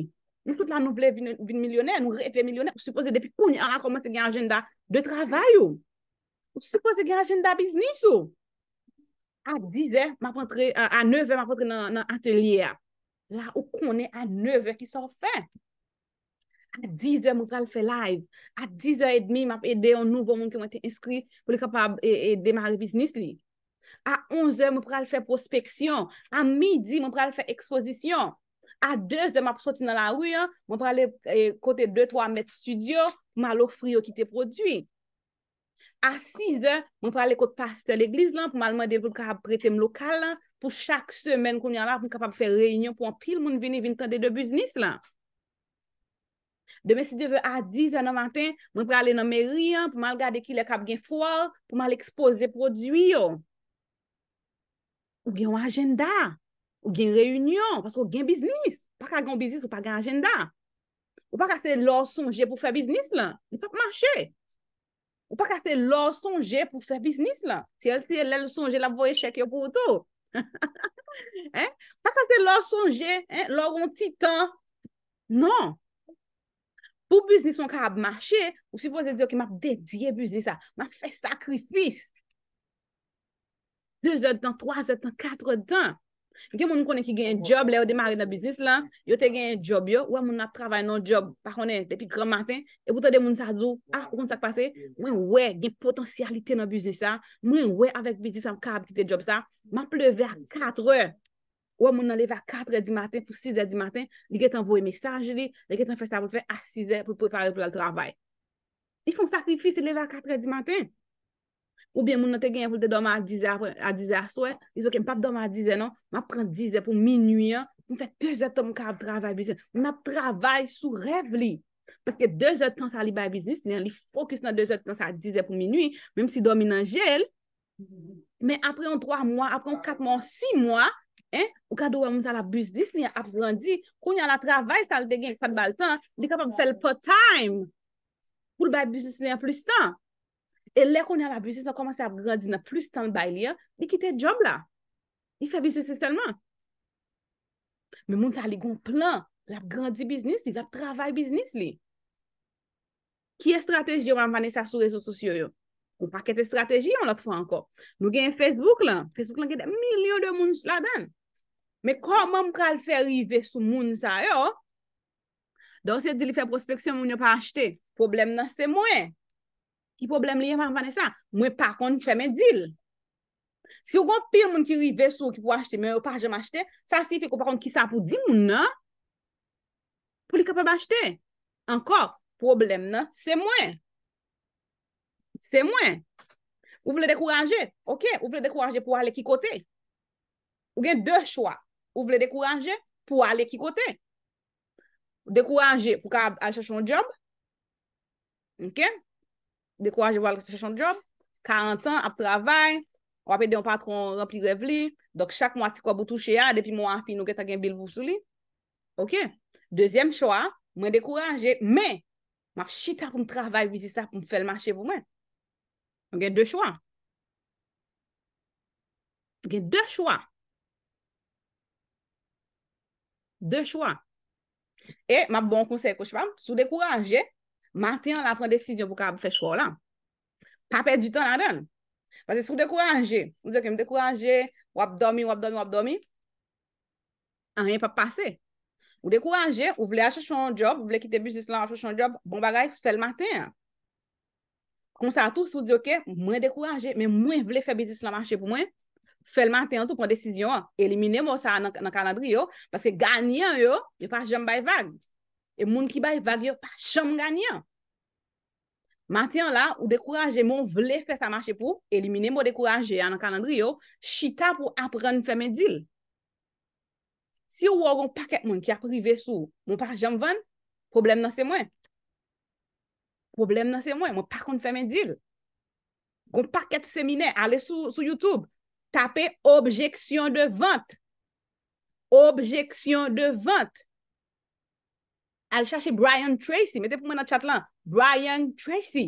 Nou tout nan nou vle vin milyonè, nou refe milyonè, suppose depi pou ni an an komante gen anjen da dwe travay yo. Sipo se gen ajen da biznis ou? A 10 e, a 9 e, ma potre euh, nan atelier. La ou konen a 9 e ki sor fe. A 10 e, mou pral fe live. A 10 e edmi, mou ap ede an nouvo moun ki mwen te iskri pou li kapab e demari biznis li. A 11 e, mou pral fe prospeksyon. A midi, mou pral fe ekspozisyon. A 12 e, mou pral fote nan la wuy, mou pral kote 2-3 met studio, mou pral frio ki te prodwi. Asis de, moun prale kote paste l'eglise lan, pou mal mande kote kab prete m lokal lan, pou chak semen koun yan la, pou m kapab fè reynyon pou an pil moun vini vintande de biznis lan. Deme si devè a 10 an 90, moun prale nan meri lan, pou mal gade ki lè kab gen fwoar, pou mal expose de prodwi yo. Ou gen wajenda, ou gen reynyon, pasko gen biznis, pa ka gen biznis ou pa gen ajenda. Ou pa ka se lor sonje pou fè biznis lan, moun pap manche. Ou pa kase lor sonje pou fè bisnis la. Si el ti lè l sonje, la voye chèk yo poutou. Pa kase lor sonje, lor onti tan. Non. Pou bisnis yon ka ap mache, ou si fò se di yo ki map dedye bisnis sa, map fè sakrifis. Deux etan, trois etan, katre etan. Fike moun konen ki gen yon job lè ou demare nan bisnis lè, yote gen yon job yo, wè moun nan travay nan job pa konen depi kran maten, epouta de moun sa zou, a, ah, kon sa kpase, mwen wè gen potansyalite nan bisnis sa, mwen wè avèk bisnis an kab ki te job sa, man pleve a 4 hè, wè moun nan leve a 4 hè di maten pou 6 hè di maten, li gen tan vowe mesaj li, li gen tan fè sa pou fè a 6 hè pou prepare pou lal travay. I fè yon sakrifis leve a 4 hè di maten. Ou byen moun nou te genye voul non? de doma a dizè a souen, izou ke m pap doma a dizè non, m ap pren dizè pou minuyen, m fè 2 jèp ton mou ka ap travay bizis. M ap travay sou rev li, pèkè 2 jèp ton sa li bay bizis, ni an li fokus nan 2 jèp ton sa dizè pou minuyen, mèm si domi nan jèl, mè apren 3 mouan, apren 4 mouan, 6 mouan, m ou ka do wè moun sa la bizis, ni ap rendi, koun yon la travay sa li te genye kwa pat baltan, ni kapap fè l pot time, pou l bay bizis ni an plus tan. E lè konè la biznis nan komanse ap grandine plus tan bay li ya, ni kite job la. Ni fe biznis se selman. Men moun sa li goun plan. La ap grandi biznis li. La ap travay biznis li. Ki e strateji yo man vane sa sou rezo sosyo yo? Kon pa kete strateji yo lot fwa anko. Nou gen Facebook lan. Facebook lan gen de milyon de moun la den. Men koman mkal fe rive sou moun sa yo? Don se di li fe prospeksyon moun yo pa achete. Problem nan se mwenye. Ki problem li yè mwen vane sa. Mwen par kon fè men dil. Si ou kon pi mwen ki rive sou ki pou achete mwen ou par jèm achete, sa si fè kon par kon ki sa pou di moun nan. Pou li kepe mwen achete? Ankor, problem nan, se mwen. Se mwen. Ou vle dekouranje? Ou ke? Ou vle dekouranje pou ale ki kote? Ou gen de chwa? Ou vle dekouranje pou ale ki kote? Ou dekouranje pou ka achè chon job? Ou ke? Dekouraje wale se chan job. 40 an ap travay. Wapè de yon patron rempli revli. Dok chak mwati kwa boutou che ya. Depi mwen api nou ket agen bil vousou li. Ok. Dezyem chwa. Mwen dekouraje. Men. Map chita pou m travay vizi sa pou m fèl mache pou men. Gen de chwa. Gen de chwa. De chwa. E map bon konse kou chpam. Sou dekouraje. Gen dekouraje. Maten an apren desisyon pou ka ap fè chò la. Pa pè du ton an den. Pase sou dekouranje, ou diyo ke m dekouranje, wap domi, wap domi, wap domi, an rin pa pase. Ou dekouranje, ou vle achè chon job, ou vle kite bizis la, achè chon job, bon bagay, fè l maten. Kon sa tou, sou diyo ke, mwen dekouranje, men mwen vle fè bizis la marchè pou mwen, fè l maten an tou pren desisyon, elimine mò sa nan kanadri yo, paske ganyan yo, yo pa jem bay vag. E moun ki baye bagyo pa chanm ganyan. Matyan la, ou dekouraje moun vle fè sa mache pou, elimine mou dekouraje an an kanandri yo, chita pou apren fè men dil. Si ou wou wou goun paket moun ki aprive sou, moun paket jem ven, problem nan se mwen. Problem nan se mwen, moun pakon fè men dil. Goun paket seminè, ale sou YouTube, tape objeksyon de vant. Objeksyon de vant. Al chache Brian Tracy, mette pou mwen an chat lan, Brian Tracy.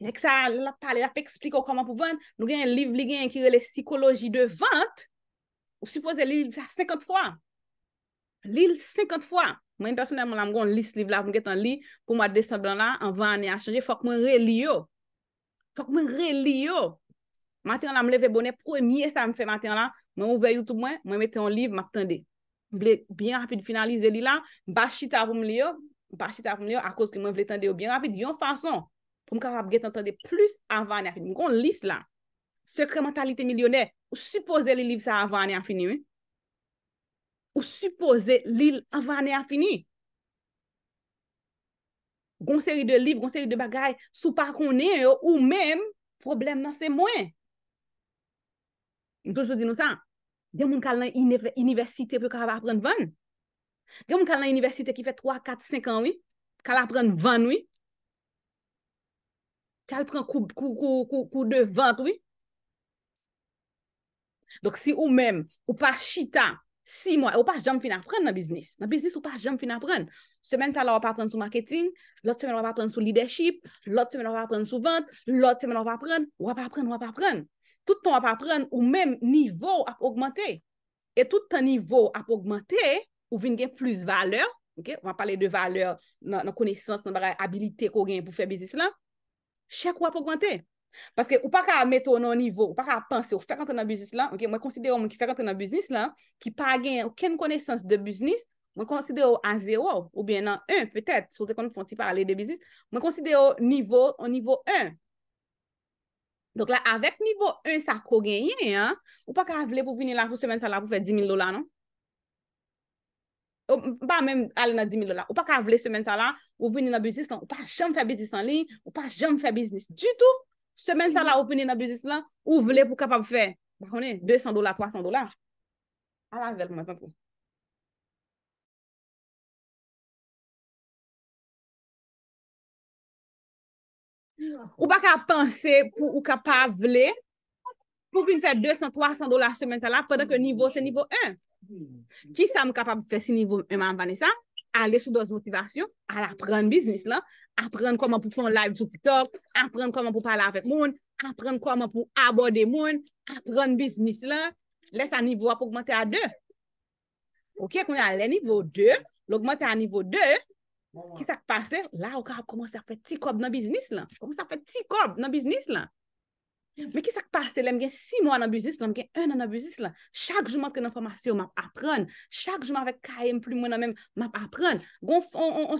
Lek sa, la pale, la pe ekspliko koman pou ven, nou gen yon liv, li gen yon kire le psikoloji de vant, ou suppose li, sa 50 fwa. Li 50 fwa. Mwen personel mwen la mgon lis liv la, mwen get an li, pou mwen desemblan la, an 20 an e a chanje, fok mwen re li yo. Fok mwen re li yo. Matyan la mwen leve bonen, premier sa mwen fe matyan la, mwen ouve YouTube mwen, mwen mette yon liv, mwen akten dey. Bile, byen rapit finalize li la, bashi ta apom li yo, bashi ta apom li yo, akos ki mwen vle tende yo byen rapit, yon fason, pou mka rap geta tende plus avan e apini. Mwen kon lis la, sekre mentalite milyonè, ou suppose li liv sa avan e apini, ou suppose li avan e apini. Gon seri de liv, gon seri de bagay, sou pa kon ne yo, ou men, problem nan se mwen. Mwen toujou di nou sa, gen moun kal nan iniversite pou kal apren 20? Gen moun kal nan iniversite ki fe 3, 4, 5 an, oui? Kal apren 20, oui? Kal pren kou de 20, oui? Dok si ou men, ou pa chita 6 moun, ou pa jam fin apren nan biznis. Nan biznis ou pa jam fin apren. Semen tala wap apren sou marketing, lot semen wap apren sou leadership, lot semen wap apren sou vent, lot semen wap apren, wap apren, wap apren. tout ton ap ap pren ou menm nivou ap augmente. Et tout ton nivou ap augmente ou vin gen plus valeur, ok, wap pale de valeur nan konesans nan baray abilite ko gen pou fè biznis lan, chèk wap augmente. Paske ou pa ka meto nan nivou, ou pa ka panse ou fè kante nan biznis lan, ok, mwen konsideo mwen ki fè kante nan biznis lan, ki pa gen ou ken konesans de biznis, mwen konsideo an zero ou bien an un, mwen konsideo an zero ou bien an un, Donk la, avèk nivou 1 sa kougen yè, ou pa ka vle pou vini la pou semen sa la pou fè 10.000 dola, non? Ba mèm alè na 10.000 dola, ou pa ka vle semen sa la, ou vini na biznis lan, ou pa jam fè biznis an li, ou pa jam fè biznis. Du tout, semen sa la ou vini na biznis lan, ou vle pou kapab fè, bakonè, 200 dola, 300 dola. A la vel mwen zankou. Ou ba ka panse pou ou ka pa vle pou ki nou fè 200-300 dola semen sa la pedan ke nivou se nivou 1. Ki sa mou kapab fè si nivou 1 man Vanessa? Ale sou doz motivasyon, ale apren bisnis la. Apren koman pou fè un live sou TikTok, apren koman pou pala avèk moun, apren koman pou abode moun, apren bisnis la. Lè sa nivou apou gmentè a 2. Ok, kwen alè nivou 2, lò gmentè a nivou 2, Kis ak pase, la ou ka ap komanse ap fet ti kob nan biznis lan. Komanse ap fet ti kob nan biznis lan. Me kis ak pase, lem gen 6 mwa nan biznis lan, men gen 1 nan biznis lan. Chak jouman te nan formasyon map apren, chak jouman vek kaem plou mwen nan men map apren. Gon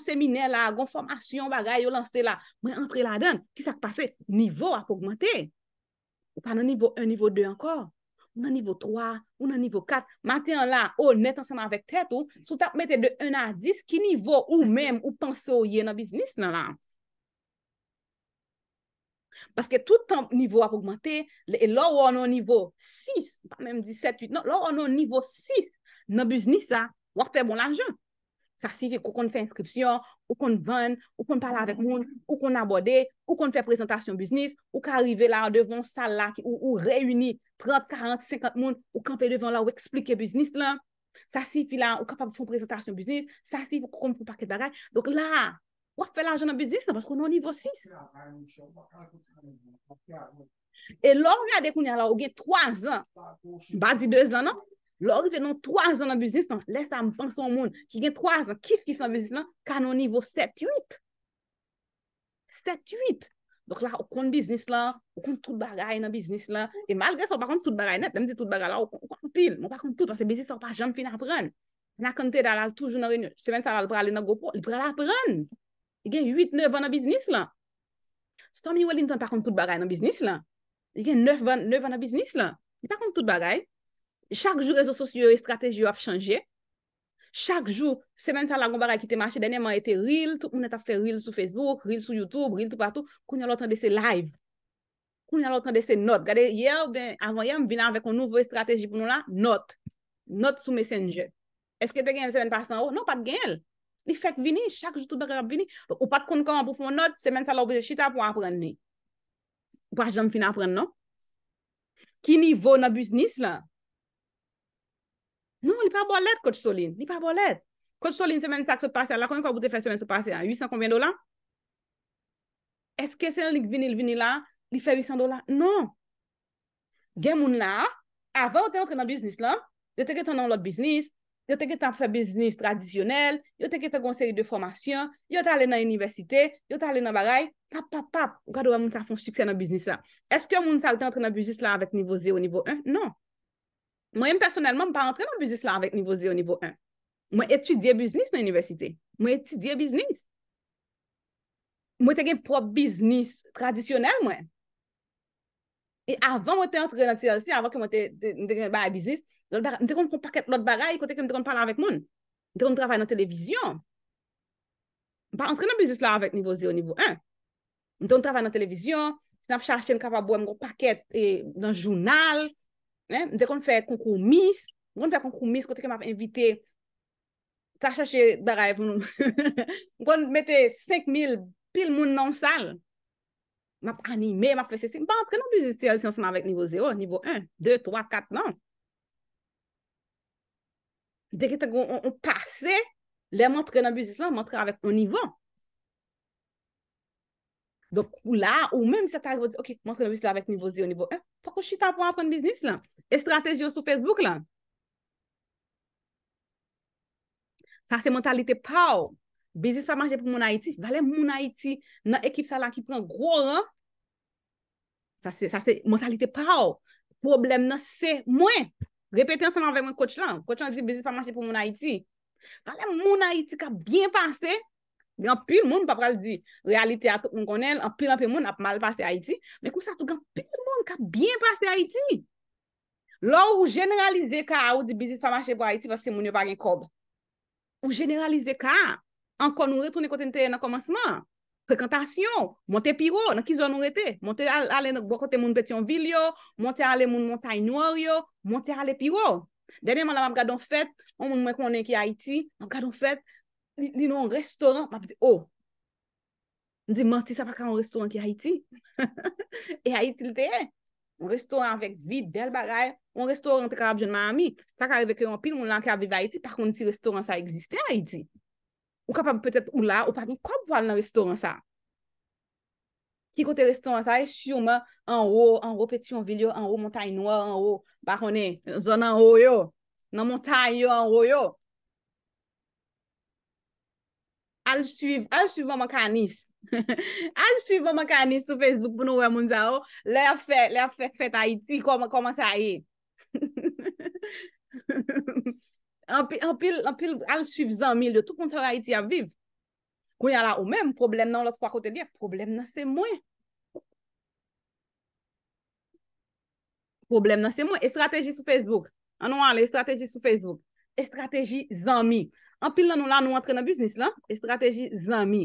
seminè la, gon formasyon bagay yo lanse la, men entre la den. Kis ak pase, nivou ap augmente. Ou pa nan nivou 1, nivou 2 ankor. ou nan nivou 3, ou nan nivou 4, mati an la, ou net ansan avèk tèt ou, sou tap mette de 1 a 10 ki nivou ou mèm ou panse ou ye nan biznis nan la. Paske tout an nivou apou mati, e lò ou an an nivou 6, pa mèm 17, 8, nan, lò ou an an nivou 6 nan biznis sa, wak pe bon lanjè. Sa si fi kou kon fè inskripsyon, kou kon ven, kou kon pala avèk moun, kou kon abode, kou kon fè prezentasyon biznis, kou ka arrive la devon sal la ki ou reyuni 30, 40, 50 moun, kou ka fè devon la ou eksplike biznis la. Sa si fi la, kou ka pa pou fè prezentasyon biznis, sa si fi kou kon pou pakèd bagay. Dok la, wap fè la jounan biznis la, bas kou nou nivou 6. E lò, wè adèkoun ya la, ou gen 3 an, ba di 2 an an. Lò rive nan 3 an nan biznis nan, lè sa mpanson moun, ki gen 3 an, kif kif nan biznis nan, kano nivou 7-8. 7-8. Dok la, ou kon biznis lan, ou kon tout bagay nan biznis lan, e malgè sa ou pa kon tout bagay net, dem di tout bagay la, ou kon pil. Ou pa kon tout, an se biznis sa ou pa jam fin apren. Na kante da lal toujou nan renyo, semen sa lal prale nan gopo, li prale apren. I gen 8-9 an nan biznis lan. Sotan mi wè lintan pa kon tout bagay nan biznis lan. I gen 9 an nan biznis lan. I pa kon tout bagay. Chak jou rezo sosyo yo e strateji yo ap chanje. Chak jou semen sa la gombara ki te mache dene man ete rilt. Moun ete afe rilt sou Facebook, rilt sou Youtube, rilt tout patou. Koun yon loutan de se live. Koun yon loutan de se not. Gade ye ou ben avan ye mbina ave kon nouvo e strateji pou nou la. Not. Not sou messenger. Eske te genye semen pasan ou? Non pat genye el. Di fek vini. Chak joutou berab vini. Ou pat kon kon apouf moun not. Semen sa la obje chita pou apren ni. Ou pat jom fin apren non. Ki nivou nan busnis la? Non, li pa bo let Koj Solin, li pa bo let. Koj Solin semen sa ksepase la, konen kwa boute fè semen sepase la, 800 konbien dolan? Eske sen li vinil vinila, li fè 800 dolan? Non. Gen moun la, avan ou te antre nan biznis la, yo teke tan nan lot biznis, yo teke tan fè biznis tradisyonel, yo teke tan konseri de formasyon, yo te ale nan universite, yo te ale nan baray, pap pap pap, gado wè moun sa fon suksen nan biznis la. Eske moun sa te antre nan biznis la avèk nivou 0, nivou 1? Non. Non. Mwen yon personelman, mwen pa rentre nan biznis la avèk nivou zi ou nivou an. Mwen etudye biznis nan yon universite. Mwen etudye biznis. Mwen te gen prop biznis tradisyonel mwen. E avan mwen te rentre nan tiransi, avan ke mwen te gen ba yon biznis, mwen te kon foun paket lot baray, kote ke mwen te kon pala avèk moun. Mwen te kon travay nan televizyon. Mwen pa rentre nan biznis la avèk nivou zi ou nivou an. Mwen te kon travay nan televizyon, se nan ficharchen kava bou an mwen kou paket dan jounal. Dè kon fè koukou mis, kon fè koukou mis kote ke ma fè invite, ta chache, berev, kon metè 5.000 pil moun nan sal, ma fè anime, ma fè sè sè, ban, kè nan buzistè alisyansman avèk nivou 0, nivou 1, 2, 3, 4 nan? Dè kè tan kon, on pase, le man tre nan buzistè, man tre avèk 1 nivou an. Do kou la, ou menm sa ta revo di, ok, monsre nou bisne la vek nivou zi ou nivou e, pa kou chita pou apren bisnis lan, estrategi yo sou Facebook lan. Sa se mentalite pa ou, bisnis pa manje pou moun Haiti, vale moun Haiti nan ekip sa lan ki pren gro an, sa se mentalite pa ou, problem nan se mwen, repete an sanan vek mwen kouch lan, kouch an di bisnis pa manje pou moun Haiti, vale moun Haiti ka bien panse, Gyan pil moun papal di, realite ato moun konel, an pil an pi moun ap mal pase Haiti, men kon sa tou gyan pil moun ka bien pase Haiti. Lò ou generalize ka, a ou di bizis pa mache pou Haiti, vaske moun yo bagen kob. Ou generalize ka, an kon nou retouni konten teye nan komansman, frekantasyon, monte piro, nan kizon nou rete, monte ale bon moun bote moun betyon vil yo, monte ale moun montay nou or yo, monte ale piro. Dene moun la mab gadon fet, moun mwen konen ki Haiti, moun gadon fet, Li nou yon restoran, mab di, oh! Di, manti, sa pa ka yon restoran ki Haiti? E Haiti, li te, eh! Yon restoran vek vide, bel bagay. Yon restoran te ka ap jen mami. Sa ka revek yon pil, moun lan ki ap vive Haiti. Par kon ti, restoran sa existen Haiti. Ou kapab, petet, ou la, ou par kon, kwa pou wale nan restoran sa? Ki kote restoran sa, esyouman, an rou, an rou, peti yon vil yo, an rou, montay noua, an rou, ba kone, zon an rou yo, nan montay yo, an rou yo. Al suiv an mekanis. Al suiv an mekanis sou Facebook pou nou we moun za ou. Le a fè fèt Haiti koma sa a ye. An pil al suiv zanmi lyo. Tou kontra Haiti a viv. Kou yala ou men. Problem nan lòt fwa kote liye. Problem nan se mwen. Problem nan se mwen. E strateji sou Facebook. An nou wale. E strateji sou Facebook. E strateji zanmi. E strateji zanmi. An pil nan nou la nou antre nan biznis lan, e strategi zami.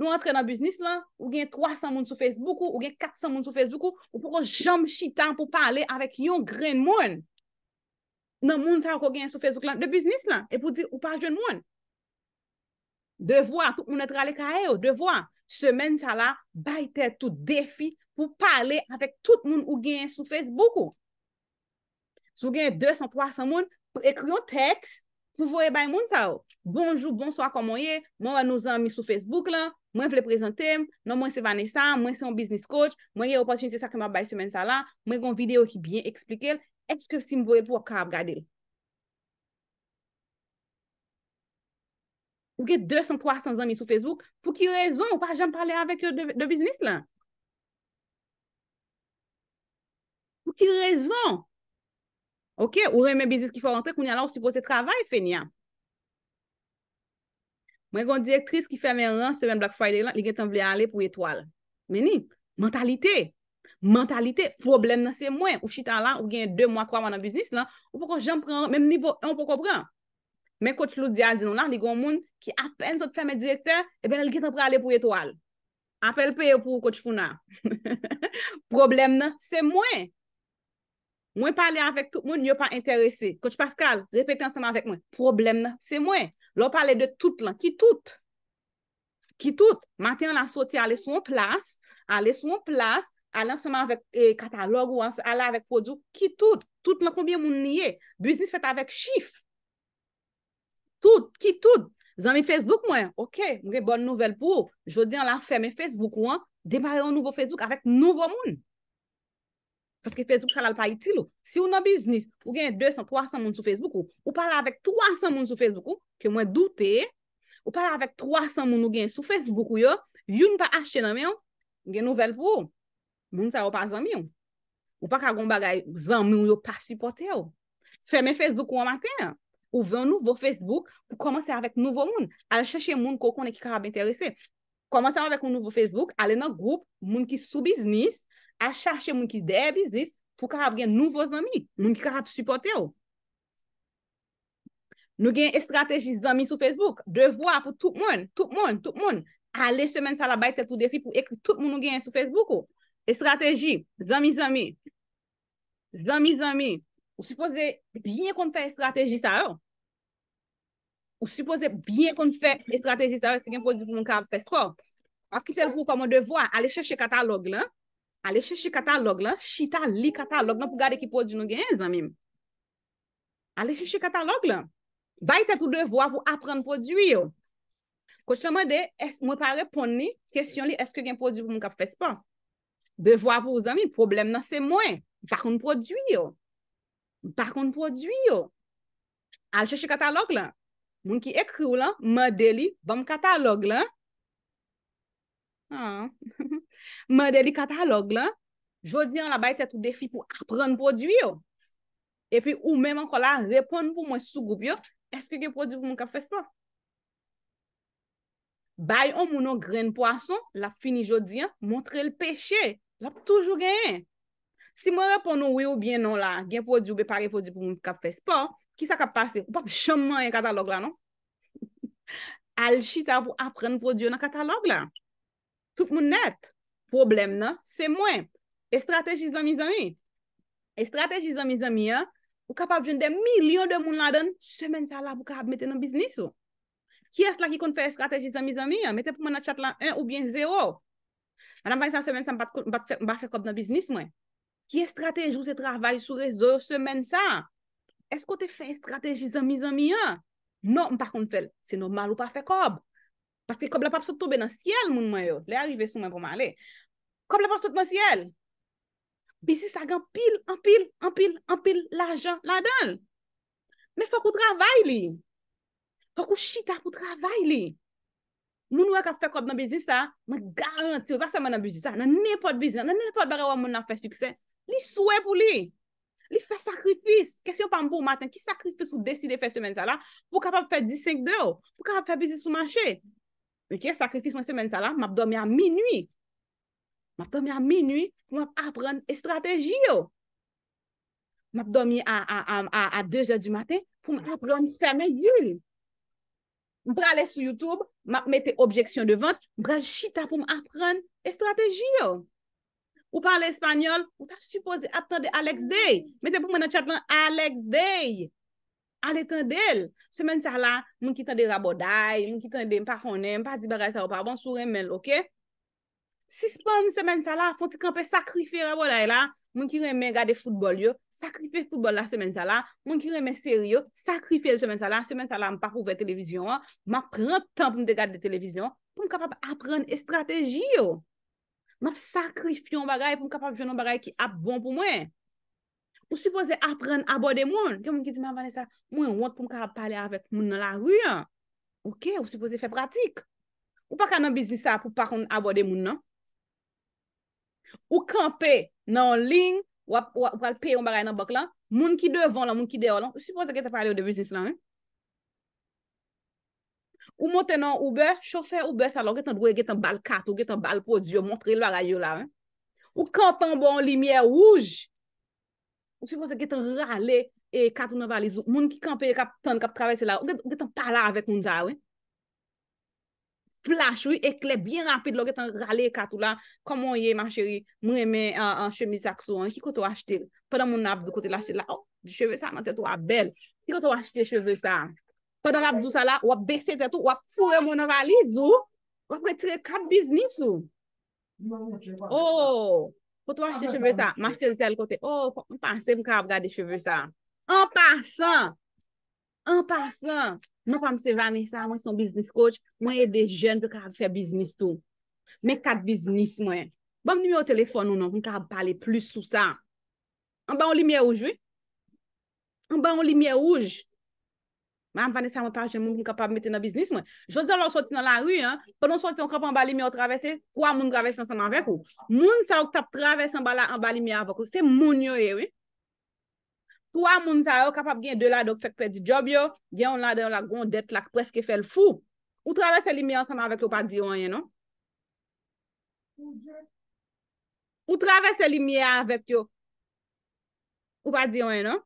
Nou antre nan biznis lan, ou gen 300 moun sou Facebook ou, ou gen 400 moun sou Facebook ou, ou pou kon jom chitan pou pale avèk yon gren moun. Nan moun sa akou gen sou Facebook lan, de biznis lan, e pou di ou pa jen moun. Devoi, tout moun etre ale kare ou, devoi, semen sa la, bayte tout defi pou pale avèk tout moun ou gen sou Facebook ou. Sou gen 200-300 moun, pou ekri yon teks, Pou vouye bay moun sa ou? Bonjou, bonswa kon moun ye, moun wè nou zan mi sou Facebook la, mwen vle prezante, non mwen se Vanessa, mwen se yon business coach, mwen ye opotjente sa keman bay semen sa la, mwen yon video ki byen eksplike el, ekse ke si mwen vouye pou wakar ap gade el. Ou ke 200-300 zan mi sou Facebook, pou ki rezon, ou pa jen pale avèk yo de business la? Pou ki rezon? Pou ki rezon? Ok, ou reme bizis ki fò rentre, koun ya la ou supose travay fe ni ya. Mwen kon direktris ki fè men ran semen Black Friday lan, li gen tan vle ale pou etoal. Meni, mentalite, mentalite, problem nan se mwen. Ou chita lan, ou gen de mwa kwa manan bizis lan, ou pou kon jen pren, mwen mnipo, an pou kon pren. Men kòt chlou diya zinon lan, li kon moun ki apen sot fè men direktre, e ben li gen tan vle ale pou etoal. Apel pe yo pou kòt chfou nan. Problem nan, se mwen. Mwen pale avèk tout, mwen nyo pa interese. Koj Pascal, repete anseman avèk mwen. Problem nan, se mwen. Lò pale de tout lan, ki tout? Ki tout? Maten an la soti ale sou an plas, ale sou an plas, ale anseman avèk eh, katalog ou anseman, ale avèk podjou, ki tout? Tout lan konbyen moun niye? Business fèt avèk chif? Tout? Ki tout? Zan mi Facebook mwen? Ok, mwen bon nouvel pou. Jodi an la fè mi Facebook ou an, demare an nouvo Facebook avèk nouvo moun. Paske Facebook salal pa iti lo. Si ou nou biznis, ou gen 200-300 moun sou Facebook ou, ou pala avek 300 moun sou Facebook ou, ke mwen doute, ou pala avek 300 moun ou gen sou Facebook ou yo, yon pa ashe nan men yo, gen nouvel pou, moun sa yo pa zanmion. Ou pa ka gong bagay, zanmion yo pa supporte yo. Feme Facebook ou an maten, ou ven nouvo Facebook, ou komanse avek nouvo moun. A chache moun kou konen ki karab interese. Komanse avek nouvo Facebook, ale nan group moun ki sou biznis, a chache moun ki de e bizis pou karab gen nouvo zami, moun ki karab supporte ou. Nou gen estrategi zami sou Facebook, devwa pou tout moun, tout moun, tout moun, ale semen sa la bayte tout defi pou ek tout moun nou gen sou Facebook ou. Estrategi, zami, zami. Zami, zami. Ou suppose, bien kon fè estrategi sa ou. Ou suppose, bien kon fè estrategi sa ou, se gen posi pou moun karab Facebook. Aki tel pou kon moun devwa, ale chache katalog la, Ale chèche katalog la, chita li katalog la pou gade ki prodjou nou gen, zanmim. Ale chèche katalog la. Bayte pou devwa pou apren prodjou yo. Kou chèche mwen de, mwen pa repon ni, kèsyon li, eske gen prodjou pou mwen kap fès pa? Devwa pou, zanmim, problem nan se mwen. Bakoun prodjou yo. Bakoun prodjou yo. Ale chèche katalog la. Mwen ki ekrou la, mwen de li, vam katalog bon ah. la. Haan. Mè de li katalog la, jodi an la bay tèt ou defi pou apren prodwyo. E pi ou mèm an kon la, repon pou mwen sou goup yo, eske gen prodwyo pou mwen kap fespo? Bay ou moun nou gren poason, la fini jodi an, montre l peche, la pou toujou gen. Si mè repon ou wè ou bien non la, gen prodwyo bepare prodwyo pou mwen kap fespo, ki sa kap pase? Ou pap chaman yon katalog la, non? Al chita pou apren prodwyo nan katalog la. Tup moun net. Problem na, se mwen, estrategi zami-zami. Estrategi zami-zami ya, ou kapap jen de milyon de moun la den, semen sa la pou ka ap mette nan biznis ou. Ki es la ki kon fè estrategi zami-zami ya, mette pou mwen achat la 1 ou bien 0. Anan pa yon semen sa mba fè kob nan biznis mwen. Ki estrategi ou te travaj sou re zo semen sa? Esko te fè estrategi zami-zami ya? Non, mpa kon fèl, se normal ou pa fè kob. Paske kob la pap sot tobe nan siel moun mwen yo. Le a jive sou men pou man le. Kob la pap sot man siel. Bizi sa gan pil, an pil, an pil, an pil l'ajan la den. Me fok ou travay li. Fok ou chita pou travay li. Nou nou a kap fè kob nan bizi sa, me garanti ou pas seman nan bizi sa, nan nepot bizi sa, nan nepot bere waman nan fè suksè. Li souè pou li. Li fè sakrifis. Kèsyon pa mpou maten, ki sakrifis ou deside fè semen sa la, pou kapap fè di sèk dè ou, pou kapap fè bizi sou manche. Ok, sakritis mwen semen sa la, m ap domi a mi nwi. M ap domi a mi nwi pou m ap apren estrategi yo. M ap domi a 2 a di mate pou m ap apren semen yul. M prale sou Youtube, m ap mette objeksyon devan, m prale chita pou m apren estrategi yo. Ou parle espanyol, ou ta suppose ap tende Alex Day. M ette pou m nan chat lan Alex Day. A le tan del, semen sa la, mwen ki tan de rabo day, mwen ki tan de mpa konen, mpa di bagay sa ou parbon, sou remen loke. Si span semen sa la, fon ti kanpe sakrifye rabo day la, mwen ki remen gade futbol yo, sakrifye futbol la semen sa la, mwen ki remen seryo, sakrifye semen sa la, semen sa la mpa pouve televizyon an, mwen pren tan pou mde gade televizyon pou m kapap apren estrategi yo, mwen sakrifyon bagay pou m kapap jounon bagay ki ap bon pou mwen. Ou suppose apren abode moun? Gen moun ki di ma Vanessa, moun yon wot pou mkara pale avèk moun nan la ruyan. Ou ke? Ou suppose fe pratik? Ou pa ka nan bizis sa pou pa kon abode moun nan? Ou kanpe nan lin, wap wap wap wap pe yon baray nan bok lan? Moun ki devon lan, moun ki deyon lan? Ou suppose ge te pale ou de bizis lan? Ou moten nan Uber, chofer Uber salon, ge tan drouye ge tan bal kat, ou ge tan bal po diyo, montre yon baray yo la. Ou kanpe nan bon limyer wouj? Ou si pou se ge tan rale e katou nan valizou. Moun ki kampe e kap tan kap travese la. Ou ge tan pala avek moun zawen. Plash ou ekle bien rapide lo ge tan rale e katou la. Koman ye ma cheri mreme an chemise aksou an. Ki koto achete? Padan moun ap de kote la chete la. O, oh, di cheve sa man tetou a bel. Ki koto achete cheve sa? Padan ap de sa la, wap bese tetou. Wap fure moun nan valizou. Wap re tre kat biznisou. Moun moun chen wap bese. Oooo. Oh! Ou tou achete ah, cheve sa? M'achete de tel kote. Ou, oh, m'pase m'kab gade cheve sa. An pasan. An pasan. Non M'pam se vani sa. Mwen son business coach. Mwen e de jen pou kabe fe business tou. Mwen kat business mwen. Mwen mnime ou telefon nou nan. Mwen kabe pale plus sou sa. An ba ou li miye ouj, vi? An ba ou li miye ouj. Mam Vanessa mwen pa jen moun ki kapab mette nan biznis mwen. Jodan lò soti nan la rwi an. Ponon soti yon kapan bali miyo travese. Kwa moun gravese ansan anvek ou. Moun sa ou tap travese anbala anbali miyo avok ou. Se moun yo e we. Kwa moun sa ou kapab gen de la dok fek pe di job yo. Gen on la de yon la gondet lak preske fel fou. Ou travese li miyo ansan anvek ou pa diyon eno. Ou travese li miyo anvek yo. Ou pa diyon eno.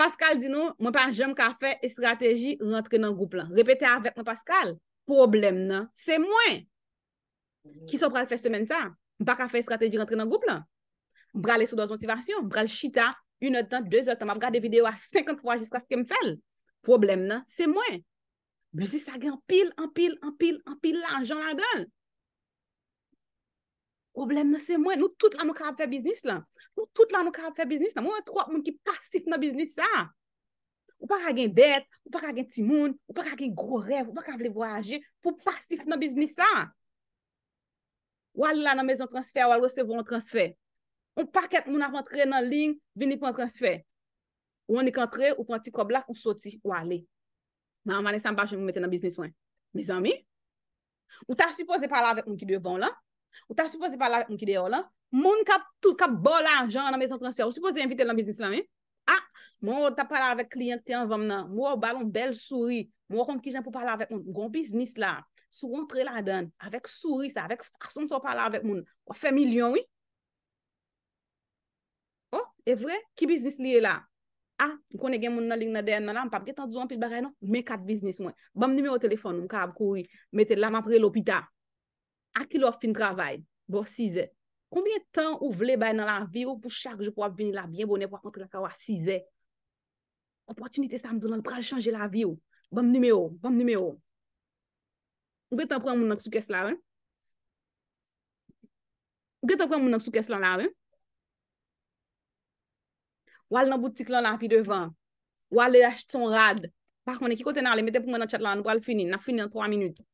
Paskal di nou, mwen pa jom ka fe estrategi rentre nan goup la. Repete avèk nan Paskal. Problem nan, se mwen. Ki sou pral festemen sa? Mwen pa ka fe estrategi rentre nan goup la? Bral esou doz motivasyon, bral chita, 1 ht tan, 2 ht tan, mwen pral de video a 50 fwa jistra fke m fel. Problem nan, se mwen. Mwen si sa gen anpil, anpil, anpil, anpil la, anjan la dan. Oblem nan se mwen, nou tout la nou karap fè biznis lan. Nou tout la nou karap fè biznis lan. Mwen wè tro ap moun ki pasif nan biznis sa. Ou pa kagen det, ou pa kagen timoun, ou pa kagen gro rev, ou pa kagen vle voyaje, pou pasif nan biznis sa. Ou alè la nan mezon transfer, ou alwè se voun nan transfer. Ou paket moun ap antre nan ling, vini pou an transfer. Ou anik antre, ou pwanti koblak, ou soti, ou alè. Nan, manè sa mba jen mwen mette nan biznis mwen. Mè zanmi, ou ta suppose pala avèk moun ki dwe bon lan? Ou ta suppose pala an ki deyo la? Moun ka bo la anjan an a mezan transfer Ou suppose invite la bisnis la mi? A, moun ou ta pala avek klienti an vam na Mou ou balon bel suri Mou ou kont ki jen pou pala avek moun Moun goun bisnis la, sou rentre la adan Avek suri sa, avek fason sou pala avek moun Ou fe milyon wi Ou, oh, e vwe? Ki bisnis liye la? A, ah, moun kone gen moun nan lignan den nan la Moun papke tanjou an pil bare non? nan, me kat bisnis mwen Bam nime ou telefon moun ka ap kouwi Mete laman pre lopita Aki lo fin travay, bo si ze. Koumbyen tan ou vle bay nan la vi ou pou chak je pou wap vini la bien bonen pou wap wap wap wap wap wap si ze. Omportunite sa mdounan pral chanje la vi ou. Bwam nimeyo, bwam nimeyo. Oge tan pran mounan ksou kes lan la vi? Oge tan pran mounan ksou kes lan la vi? Wale nan boutik lan la pi devan. Wale lach ton rad. Pak mwen e ki kote nan le metep mwen nan chat lan nou pral fini. Nan fini an 3 minuti.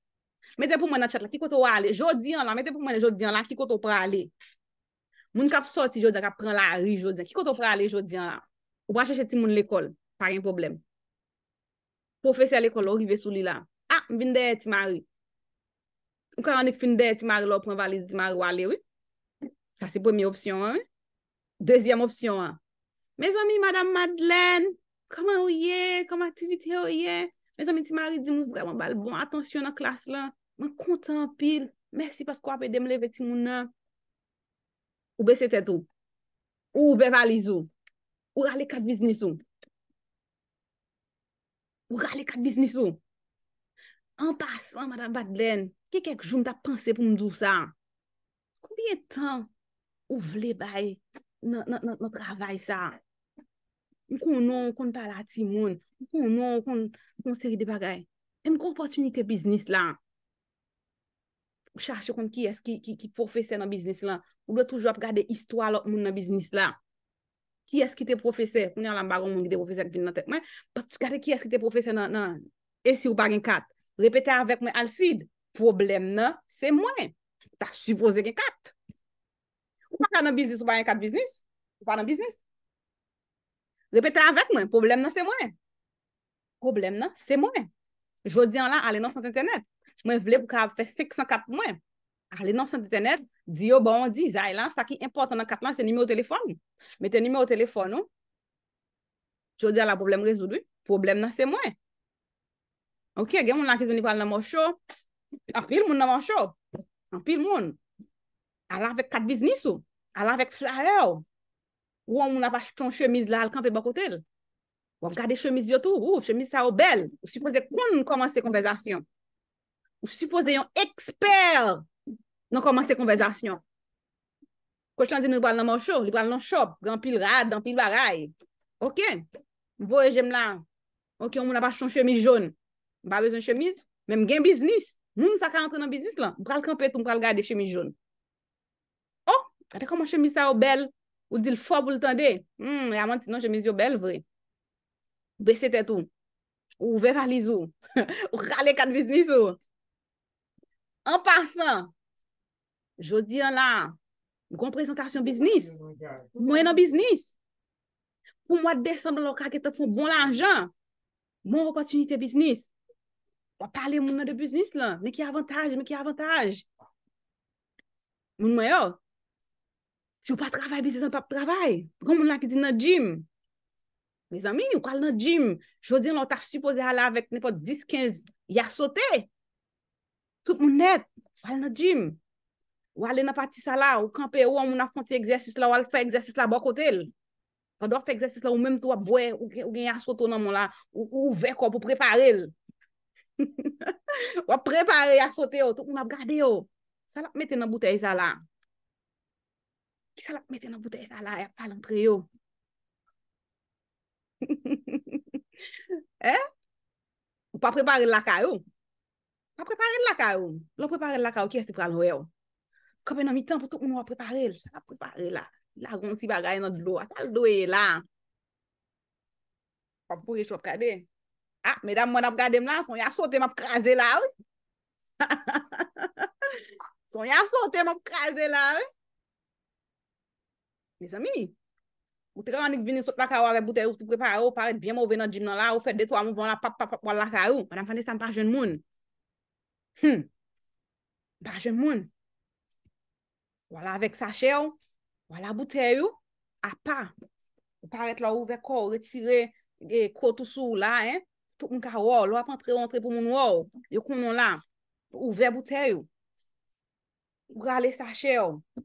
Mète pou mè nan chat la, ki koto wale, jodi an la, mète pou mè nan jodi an la, ki koto prale. Moun kap soti jodi an la, kap pran la ari jodi an la, ki koto prale jodi an la. Ou pa chache ti moun l'ekol, pa gen problem. Profese al ekol, ou rive sou li la. A, ah, mvinde eti mary. Ou ka yon ekvinde eti mary la, ou pran valiz di mary wale, wè. Sa se premi opsyon, wè. Dezyam opsyon, wè. Me zami, madame Madeleine, koman ou ye, koman aktivite ou ye? Me zan mi ti mari di mou vreman bal bon. Atensyon nan klas lan. Mwen kontan pil. Mersi paskwa apè demle veti moun nan. Oube se tetou. Oube valizou. Ou gale kat biznisou. Ou gale kat biznisou. An pasan madan badlen. Kikek joun ta panse pou mdou sa. Koubyen tan ou vle bay nan travay sa. m konon, m kon palati moun, m konon, m kon seri de bagay. E m kon potuni ke biznis la? Ou chache kon ki eski ki profese nan biznis la? Ou do toujwa ap gade istwa lop moun nan biznis la? Ki eski te profese? Moun yon lambagon moun ki de profese vini nan tekman. Patu gade ki eski te profese nan? E si ou bagen kat? Repete avèk mè al sid. Problem nan, se mwen. Ta suppose gen kat. Ou pa nan biznis ou bagen kat biznis? Ou pa nan biznis? Repete avèk mwen, poublem nan se mwen. Poublem nan se mwen. Jodi an la, alè nan sante internet. Mwen vle pou ka fe seksan kat mwen. Alè nan sante internet, diyo ba on di, zay lan, sa ki importan nan katman se nime o telefon. Meten nime o telefon ou. Jodi an la, poublem rezoudou. Poublem nan se mwen. Ok, gen moun lankiz moun nival nan monsho. An pil moun nan monsho. An pil moun. Alè avèk kat biznis ou. Alè avèk flyer ou. Ou an moun apache ton chemise la al kampe bakotel? Ou an gade chemise yotou? Oh, ou chemise sa ou bel? Ou suppose kon nou komanse konvezasyon? Ou suppose yon eksper nou komanse konvezasyon? Koj lan zin nou pral nan manchop? Nou pral nan chop? Gran pil rad, dan pil baray? Ok, mwoye jem la. Ok, an moun apache ton chemise joun? Ba vezon chemise? Mem gen biznis? Moun sa ka antre nan biznis lan? Pral kampe tou mpral gade chemise joun? Oh, gade konman chemise sa ou oh, bel? Ou di l fob ou l tende. Hmm, ya manti nan jèmè zyo bel vre. Bè se tèt ou. Ou ve valiz ou. Ou kale kade biznis ou. An parsan. Jodi an la. Goun prezentasyon biznis. Mwen an biznis. Fou mwa de san blokak etan foun bon lanjan. Bon wopatunite biznis. Wap pale moun an de biznis lan. Mè ki avantage, mè ki avantage. Moun mwen yo. Si ou pa travay, bizizan pa p travay. Goun moun la ki di nan jim. Me zami, ou kal nan jim. Jodin la, ou ta supose ala avek nepo 10-15 yasote. Tout moun net, ou kal nan jim. Ou ale nan pati sala, ou kampe ou, an moun la fwanti egzesis la, ou al fwe egzesis la bokotel. Wado fwe egzesis la, ou menm to wap bwe, ou gen yasote nan moun la, ou veko pou preparel. Wap prepare yasote yo, tout moun ap gade yo. Sala mwen te nan butey sala. Ki sa la mette nan bute e sa la e ap pale antre yo? Eh? Ou pa prepare lakay yo? Pa prepare lakay yo? Lo prepare lakay yo, kye se pral wè yo? Kope nan mi tan pou tou koun wap prepare lakay yo? Sa la prepare lakay yo? La roun si bagay nan dlo, atal dlo e la? Pa pou rechop kade? Ah, medan mwen ap gade m lan, son ya sote m ap kaze la, wè? Son ya sote m ap kaze la, wè? Mè sa mè ni? Ou te ka anik vini sot la kawal vè bute yon, ou paret byèm ou vè nan jim nan la, ou fet detwa mou van la pap pap pap wala kawal, wè nan fande san pa jen moun? Hm! Pa jen moun! Wala avèk sa chè yon, wala bute yon, ap pa! Ou paret lò ouve kò, retire kò tout sou la, tout mè kawal, oh, lò ap antre-antre pou moun wò, oh. yon koun moun la, ouve bute yon, wale sa chè yon, wale sa chè yon,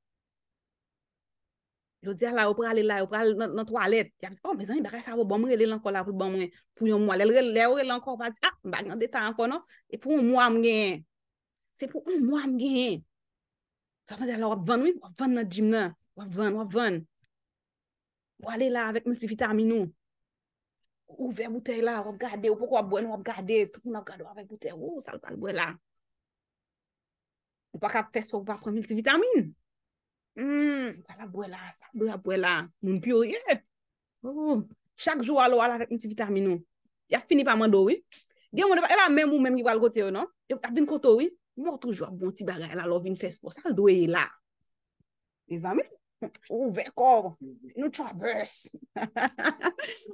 Yo dè la, yo pralè la, yo pralè nan toalè. Ya, oh, mè zan, yon baka sa wè bon mè lè lanko la pou bon mè. Pou yon mwa lè lè, lè wè lanko. Vaz, ah, bag nan deta anko nou. E pou yon mwa mwen. Se pou yon mwa mwen. Sot an dè la, wap vèn, wè wap vèn nan jim nan. Wap vèn, wap vèn. Wap vèn la, wèk mè si vitamini nou. Ouve boutei la, wap gade, wap wèk wap bwen, wap gade. Wap gade, wap gade, wap gade. Wou, salpal bwen la. mmmm, sa la bwe la, sa la bwe la moun pyo ye oh, chak jou alo ala vek niti vitamino ya fini pa man do we e la men moun menm gwa al gote yo non ap vin koto we, moun toujwa bon ti bagay ala lo vin fespo, sa e la do we la me zami ou vek kor, nou trabes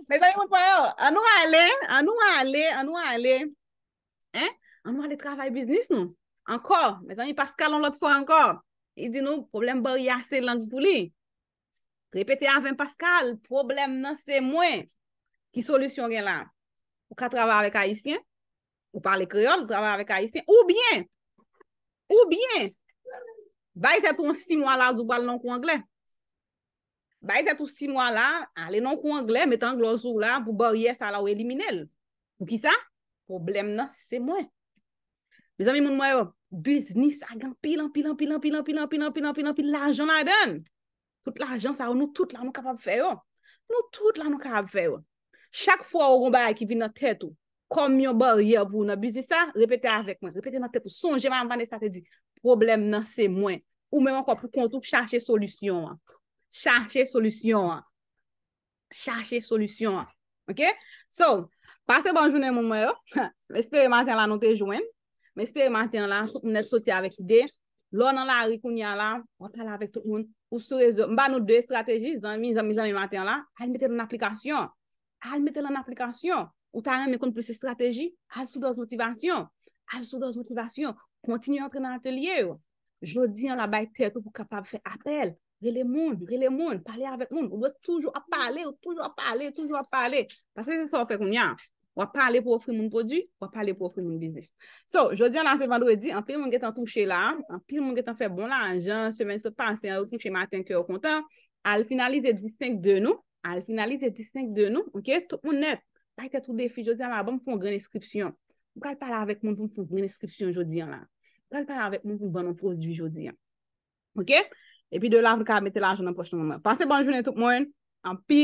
me zami moun fwe yo anou a ale, anou a ale anou a ale anou a ale travay biznis nou ankor, me zami paskal an lot fwa ankor I di nou, problem bari ase lang pou li. Repete aven paskal, problem nan se mwen. Ki solusyon gen la? Ou ka trava avèk Haitien? Ou parle kreol, trava avèk Haitien? Ou bien? Ou bien? Baye te tou si mwa la, dupal nan kou Angle. Baye te tou si mwa la, ale nan kou Angle, metan glosou la, pou bari ase ala ou eliminele. Ou ki sa? Problem nan se mwen. Me zami moun mwen yo, Biznis a gan pilan, pilan, pilan, pilan, pilan, pilan, pilan, pilan. L'ajan a den. Toute l'ajan sa ou nou tout la nou kapap feyo. Nou tout la nou kapap feyo. Chak fwa ou gombar ekivin nan tetou. Kom yon bar ye apou nan biznis sa? Repete avek mwen. Repete nan tetou. Sonje man vanen sa te di. Problem nan se mwen. Ou mwen ankon pou kontou. Chache solusyon an. Chache solusyon an. Chache solusyon an. Ok? So, pase bonjounen moun mwen yo. Espero man ten la nou te jwen. Mwen espere mwen ten la, mwen el soti avek ide, lò nan la ari koun yan la, mwen tala avek tout moun, ou sou rezon, mba nou dey strategi, zan mi zan mi zan mi mwen ten la, al metel an aplikasyon, al metel an aplikasyon, ou talan mwen kon pwese strategi, al sou doz motivasyon, al sou doz motivasyon, kontinu an tre nan atelier ou, jodi an la baye tet ou pou kapab fe apel, rele moun, rele moun, pale avek moun, ou lwet toujou ap pale, ou toujou ap pale, toujou ap pale, pasen se sa ou fe koun yan. wap pale pou ofri moun podi, wap pale pou ofri moun biznes. So, jodi an la an fe vandou e di, an pi moun getan touche la, an pi moun getan fe bon la, an jan, semen se panse, an ou kouche matin ki yo kontan, al finalize di seng de nou, al finalize di seng de nou, ouke, tout moun net, pa ite tout defi jodi an la, bon pou moun gren eskripsyon, pou kal pale avèk moun pou moun pou moun gren eskripsyon jodi an la, pou kal pale avèk moun pou moun pou moun pou moun prodjou jodi an, ouke? E pi de la, pou kal mette la joun an pochton moun. Pase bon j